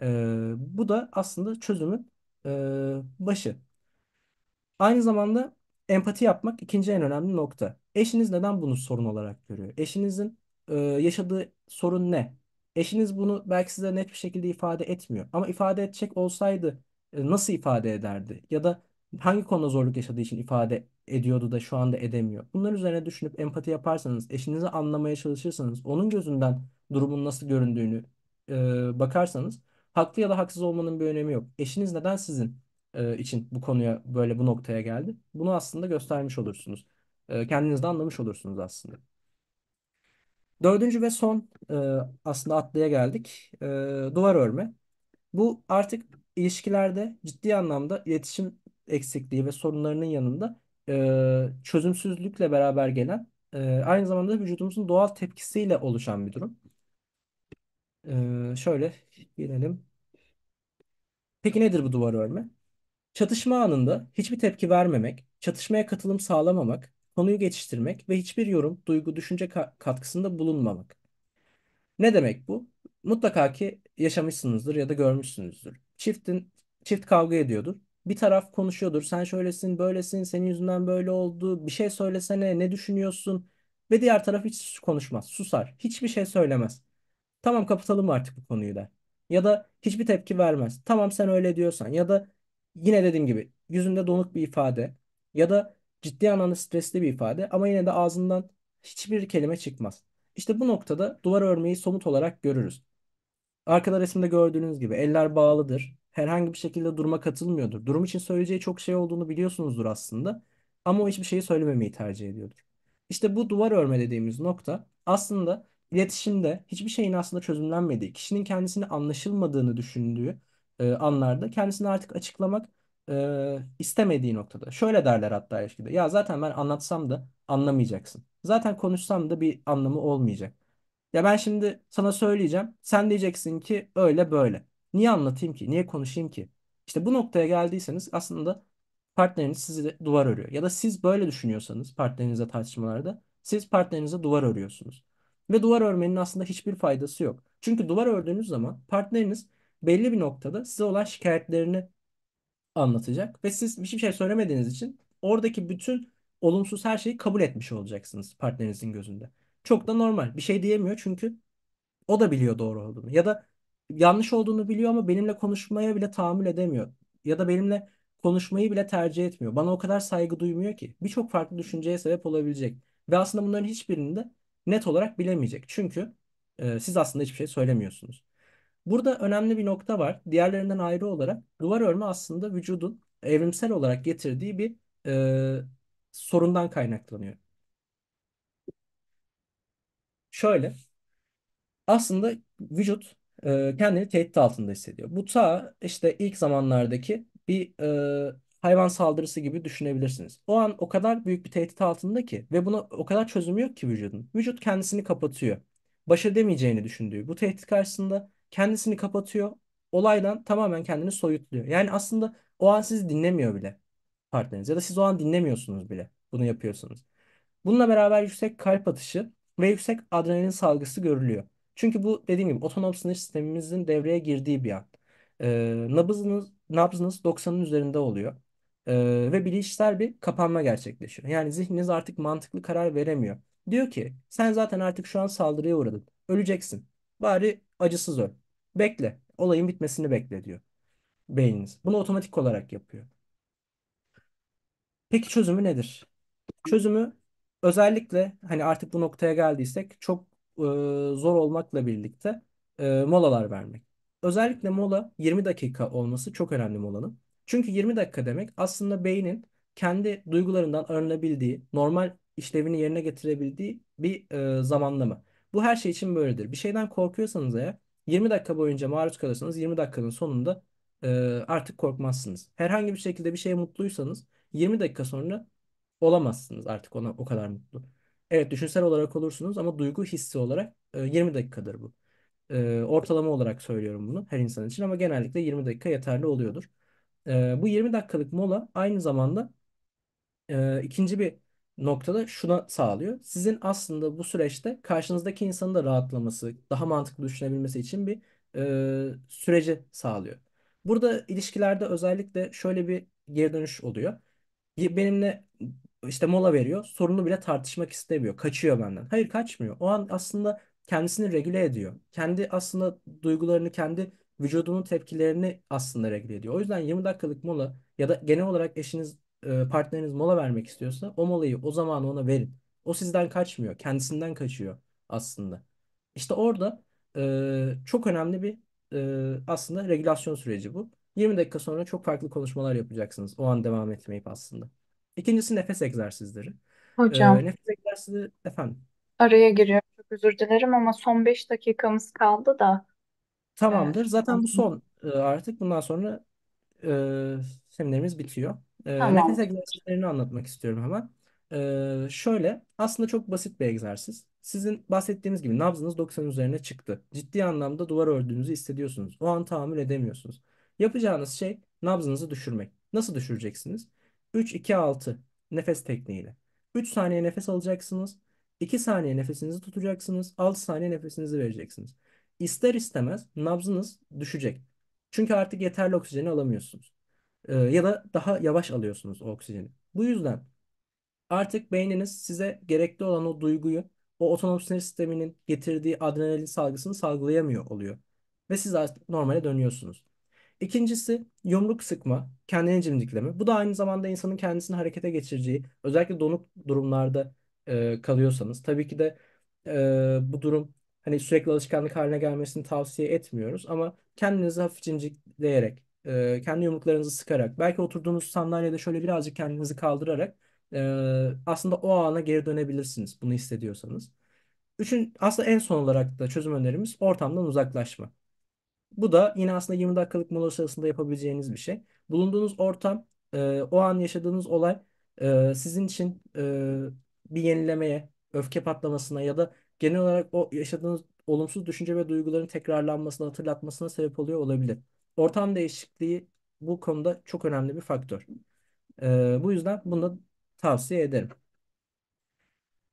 E, bu da aslında çözümün e, başı. Aynı zamanda empati yapmak ikinci en önemli nokta. Eşiniz neden bunu sorun olarak görüyor? Eşinizin e, yaşadığı sorun ne? Eşiniz bunu belki size net bir şekilde ifade etmiyor. Ama ifade edecek olsaydı e, nasıl ifade ederdi? Ya da hangi konuda zorluk yaşadığı için ifade ediyordu da şu anda edemiyor. Bunların üzerine düşünüp empati yaparsanız, eşinizi anlamaya çalışırsanız, onun gözünden durumun nasıl göründüğünü e, bakarsanız Haklı ya da haksız olmanın bir önemi yok. Eşiniz neden sizin e, için bu konuya böyle bu noktaya geldi? Bunu aslında göstermiş olursunuz. E, kendiniz de anlamış olursunuz aslında. Dördüncü ve son e, aslında atlıya geldik. E, duvar örme. Bu artık ilişkilerde ciddi anlamda iletişim eksikliği ve sorunlarının yanında e, çözümsüzlükle beraber gelen e, aynı zamanda vücudumuzun doğal tepkisiyle oluşan bir durum. Ee, şöyle girelim. Peki nedir bu duvar örme? Çatışma anında hiçbir tepki vermemek, çatışmaya katılım sağlamamak, konuyu geçiştirmek ve hiçbir yorum, duygu, düşünce katkısında bulunmamak. Ne demek bu? Mutlaka ki yaşamışsınızdır ya da görmüşsünüzdür. Çiftin çift kavga ediyordur. Bir taraf konuşuyordur. Sen şöylesin, böylesin, senin yüzünden böyle oldu. Bir şey söylesene, ne düşünüyorsun? Ve diğer taraf hiç konuşmaz, susar. Hiçbir şey söylemez. Tamam kapatalım artık bu konuyu da. Ya da hiçbir tepki vermez. Tamam sen öyle diyorsan ya da yine dediğim gibi yüzünde donuk bir ifade ya da ciddi anlamda stresli bir ifade ama yine de ağzından hiçbir kelime çıkmaz. İşte bu noktada duvar örmeyi somut olarak görürüz. Arkada resimde gördüğünüz gibi eller bağlıdır. Herhangi bir şekilde duruma katılmıyordur. Durum için söyleyeceği çok şey olduğunu biliyorsunuzdur aslında. Ama o hiçbir şeyi söylememeyi tercih ediyordur. İşte bu duvar örme dediğimiz nokta aslında iletişimde hiçbir şeyin aslında çözümlenmediği, kişinin kendisini anlaşılmadığını düşündüğü e, anlarda kendisini artık açıklamak e, istemediği noktada. Şöyle derler hatta ilişkide. Ya zaten ben anlatsam da anlamayacaksın. Zaten konuşsam da bir anlamı olmayacak. Ya ben şimdi sana söyleyeceğim. Sen diyeceksin ki öyle böyle. Niye anlatayım ki? Niye konuşayım ki? İşte bu noktaya geldiyseniz aslında partneriniz sizi duvar örüyor. Ya da siz böyle düşünüyorsanız partnerinizle tartışmalarda siz partnerinize duvar örüyorsunuz. Ve duvar örmenin aslında hiçbir faydası yok. Çünkü duvar ördüğünüz zaman partneriniz belli bir noktada size olan şikayetlerini anlatacak. Ve siz hiçbir şey söylemediğiniz için oradaki bütün olumsuz her şeyi kabul etmiş olacaksınız partnerinizin gözünde. Çok da normal. Bir şey diyemiyor çünkü o da biliyor doğru olduğunu. Ya da yanlış olduğunu biliyor ama benimle konuşmaya bile tahammül edemiyor. Ya da benimle konuşmayı bile tercih etmiyor. Bana o kadar saygı duymuyor ki. Birçok farklı düşünceye sebep olabilecek. Ve aslında bunların hiçbirinde net olarak bilemeyecek. Çünkü e, siz aslında hiçbir şey söylemiyorsunuz. Burada önemli bir nokta var. Diğerlerinden ayrı olarak duvar örme aslında vücudun evrimsel olarak getirdiği bir e, sorundan kaynaklanıyor. Şöyle, aslında vücut e, kendini tehdit altında hissediyor. Bu ta işte ilk zamanlardaki bir e, hayvan saldırısı gibi düşünebilirsiniz. O an o kadar büyük bir tehdit altında ki ve buna o kadar çözümü yok ki vücudun. Vücut kendisini kapatıyor. Baş edemeyeceğini düşündüğü bu tehdit karşısında kendisini kapatıyor. Olaydan tamamen kendini soyutluyor. Yani aslında o an sizi dinlemiyor bile partneriniz ya da siz o an dinlemiyorsunuz bile bunu yapıyorsunuz. Bununla beraber yüksek kalp atışı ve yüksek adrenalin salgısı görülüyor. Çünkü bu dediğim gibi otonom sinir sistemimizin devreye girdiği bir an. Ee, nabızınız nabzınız 90'ın üzerinde oluyor e, ve bilinçsel bir kapanma gerçekleşiyor. Yani zihniniz artık mantıklı karar veremiyor. Diyor ki sen zaten artık şu an saldırıya uğradın. Öleceksin. Bari acısız öl. Bekle. Olayın bitmesini bekle diyor beyniniz. Bunu otomatik olarak yapıyor. Peki çözümü nedir? Çözümü özellikle hani artık bu noktaya geldiysek çok e, zor olmakla birlikte e, molalar vermek. Özellikle mola 20 dakika olması çok önemli molanın. Çünkü 20 dakika demek aslında beynin kendi duygularından arınabildiği, normal işlevini yerine getirebildiği bir e, zamanlama. Bu her şey için böyledir. Bir şeyden korkuyorsanız eğer 20 dakika boyunca maruz kalırsanız 20 dakikanın sonunda e, artık korkmazsınız. Herhangi bir şekilde bir şeye mutluysanız 20 dakika sonra olamazsınız artık ona o kadar mutlu. Evet düşünsel olarak olursunuz ama duygu hissi olarak e, 20 dakikadır bu. E, ortalama olarak söylüyorum bunu her insan için ama genellikle 20 dakika yeterli oluyordur. E, bu 20 dakikalık mola aynı zamanda e, ikinci bir noktada şuna sağlıyor. Sizin aslında bu süreçte karşınızdaki insanın da rahatlaması, daha mantıklı düşünebilmesi için bir e, süreci sağlıyor. Burada ilişkilerde özellikle şöyle bir geri dönüş oluyor. Benimle işte mola veriyor, sorunu bile tartışmak istemiyor, kaçıyor benden. Hayır kaçmıyor. O an aslında kendisini regüle ediyor. Kendi aslında duygularını, kendi vücudunun tepkilerini aslında regüle ediyor. O yüzden 20 dakikalık mola ya da genel olarak eşiniz e, partneriniz mola vermek istiyorsa o molayı o zamanı ona verin. O sizden kaçmıyor. Kendisinden kaçıyor aslında. İşte orada e, çok önemli bir e, aslında regülasyon süreci bu. 20 dakika sonra çok farklı konuşmalar yapacaksınız. O an devam etmeyip aslında. İkincisi nefes egzersizleri. E, Hocam. nefes egzersizi efendim. Araya giriyorum. Çok özür dilerim ama son 5 dakikamız kaldı da Tamamdır. Zaten bu son e, artık. Bundan sonra e, seminerimiz bitiyor. E, nefes Tamam. egzersizlerini anlatmak istiyorum hemen. E, şöyle, aslında çok basit bir egzersiz. Sizin bahsettiğiniz gibi nabzınız 90 üzerine çıktı. Ciddi anlamda duvar ördüğünüzü hissediyorsunuz. O an tahammül edemiyorsunuz. Yapacağınız şey nabzınızı düşürmek. Nasıl düşüreceksiniz? 3-2-6 nefes tekniğiyle. 3 saniye nefes alacaksınız. 2 saniye nefesinizi tutacaksınız. 6 saniye nefesinizi vereceksiniz ister istemez nabzınız düşecek. Çünkü artık yeterli oksijeni alamıyorsunuz. Ee, ya da daha yavaş alıyorsunuz o oksijeni. Bu yüzden artık beyniniz size gerekli olan o duyguyu o otonom sinir sisteminin getirdiği adrenalin salgısını salgılayamıyor oluyor. Ve siz artık normale dönüyorsunuz. İkincisi yumruk sıkma, kendini cimdikleme. Bu da aynı zamanda insanın kendisini harekete geçireceği, özellikle donuk durumlarda e, kalıyorsanız. Tabii ki de e, bu durum hani sürekli alışkanlık haline gelmesini tavsiye etmiyoruz ama kendinizi hafif cimcikleyerek, e, kendi yumruklarınızı sıkarak, belki oturduğunuz sandalyede şöyle birazcık kendinizi kaldırarak e, aslında o ana geri dönebilirsiniz bunu hissediyorsanız. Üçün, aslında en son olarak da çözüm önerimiz ortamdan uzaklaşma. Bu da yine aslında 20 dakikalık mola sırasında yapabileceğiniz bir şey. Bulunduğunuz ortam, e, o an yaşadığınız olay e, sizin için e, bir yenilemeye, öfke patlamasına ya da genel olarak o yaşadığınız olumsuz düşünce ve duyguların tekrarlanmasına, hatırlatmasına sebep oluyor olabilir. Ortam değişikliği bu konuda çok önemli bir faktör. Ee, bu yüzden bunu tavsiye ederim.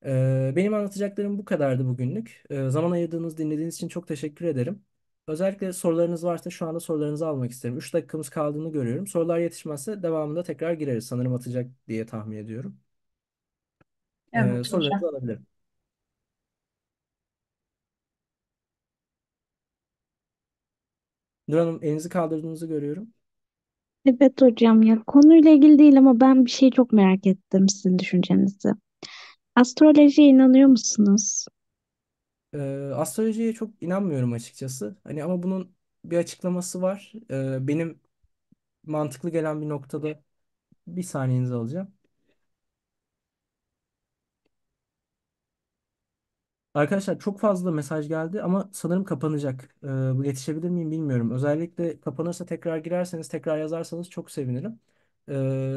Ee, benim anlatacaklarım bu kadardı bugünlük. Ee, zaman ayırdığınız, dinlediğiniz için çok teşekkür ederim. Özellikle sorularınız varsa şu anda sorularınızı almak isterim. 3 dakikamız kaldığını görüyorum. Sorular yetişmezse devamında tekrar gireriz. Sanırım atacak diye tahmin ediyorum. Ee, Evet hocam. sorularınızı alabilirim. Nur Hanım elinizi kaldırdığınızı görüyorum. Evet hocam ya konuyla ilgili değil ama ben bir şey çok merak ettim sizin düşüncenizi. Astrolojiye inanıyor musunuz? Ee, astrolojiye çok inanmıyorum açıkçası. Hani ama bunun bir açıklaması var. Ee, benim mantıklı gelen bir noktada bir saniyenizi alacağım. Arkadaşlar çok fazla mesaj geldi ama sanırım kapanacak. Ee, yetişebilir miyim bilmiyorum. Özellikle kapanırsa tekrar girerseniz, tekrar yazarsanız çok sevinirim. Ee,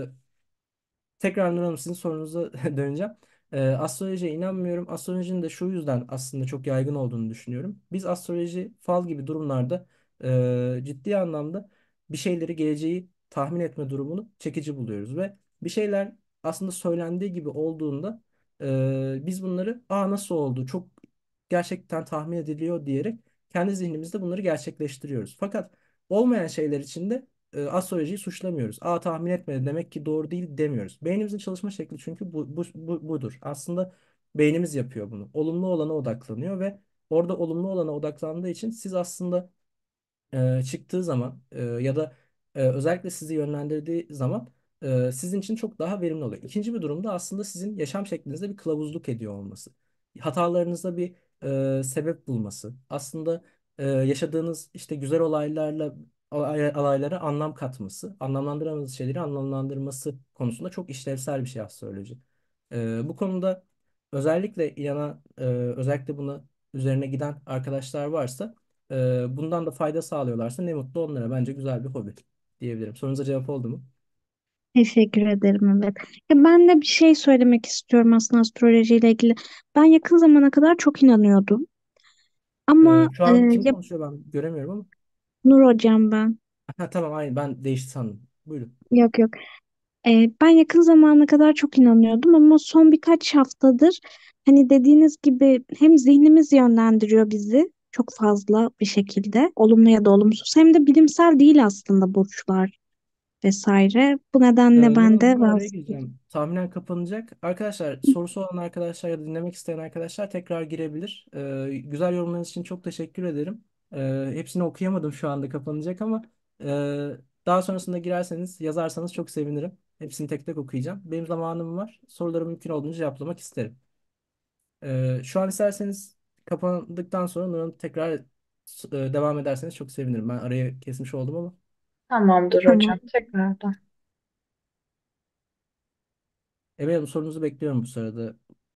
tekrar Nur Hanım sizin sorunuza döneceğim. Ee, astrolojiye inanmıyorum. Astrolojinin de şu yüzden aslında çok yaygın olduğunu düşünüyorum. Biz astroloji fal gibi durumlarda e, ciddi anlamda bir şeyleri geleceği tahmin etme durumunu çekici buluyoruz ve bir şeyler aslında söylendiği gibi olduğunda ee, biz bunları aa nasıl oldu çok gerçekten tahmin ediliyor diyerek kendi zihnimizde bunları gerçekleştiriyoruz. Fakat olmayan şeyler için de e, astrolojiyi suçlamıyoruz. Aa tahmin etmedi demek ki doğru değil demiyoruz. Beynimizin çalışma şekli çünkü bu, bu, bu budur. Aslında beynimiz yapıyor bunu. Olumlu olana odaklanıyor ve orada olumlu olana odaklandığı için siz aslında e, çıktığı zaman e, ya da e, özellikle sizi yönlendirdiği zaman e, sizin için çok daha verimli oluyor. İkinci bir durumda aslında sizin yaşam şeklinizde bir kılavuzluk ediyor olması. Hatalarınızda bir e, sebep bulması. Aslında e, yaşadığınız işte güzel olaylarla olaylara anlam katması, anlamlandıramadığınız şeyleri anlamlandırması konusunda çok işlevsel bir şey astroloji. E, bu konuda özellikle yana e, özellikle bunu üzerine giden arkadaşlar varsa e, bundan da fayda sağlıyorlarsa ne mutlu onlara. Bence güzel bir hobi diyebilirim. Sorunuza cevap oldu mu? Teşekkür ederim evet. Ya ben de bir şey söylemek istiyorum aslında astrolojiyle ilgili. Ben yakın zamana kadar çok inanıyordum. Ama Ee, şu e, an kim ya, konuşuyor ben göremiyorum ama. Nur hocam ben. Ha, tamam aynı ben değişti sandım. Buyurun. Yok yok. E, ben yakın zamana kadar çok inanıyordum ama son birkaç haftadır hani dediğiniz gibi hem zihnimiz yönlendiriyor bizi çok fazla bir şekilde olumlu ya da olumsuz hem de bilimsel değil aslında burçlar vesaire. Bu nedenle Ee, ben de Yarın araya şey vazgeçtim. Tahminen kapanacak. Arkadaşlar sorusu olan arkadaşlar ya da dinlemek isteyen arkadaşlar tekrar girebilir. Ee, güzel yorumlarınız için çok teşekkür ederim. Ee, hepsini okuyamadım şu anda kapanacak ama e, daha sonrasında girerseniz yazarsanız çok sevinirim. Hepsini tek tek okuyacağım. Benim zamanım var. Soruları mümkün olduğunca cevaplamak isterim. Ee, şu an isterseniz kapandıktan sonra Nurhan tekrar e, devam ederseniz çok sevinirim. Ben araya kesmiş oldum ama. Tamamdır hocam. Tamam. Tekrardan. Emre bu sorunuzu bekliyorum bu sırada.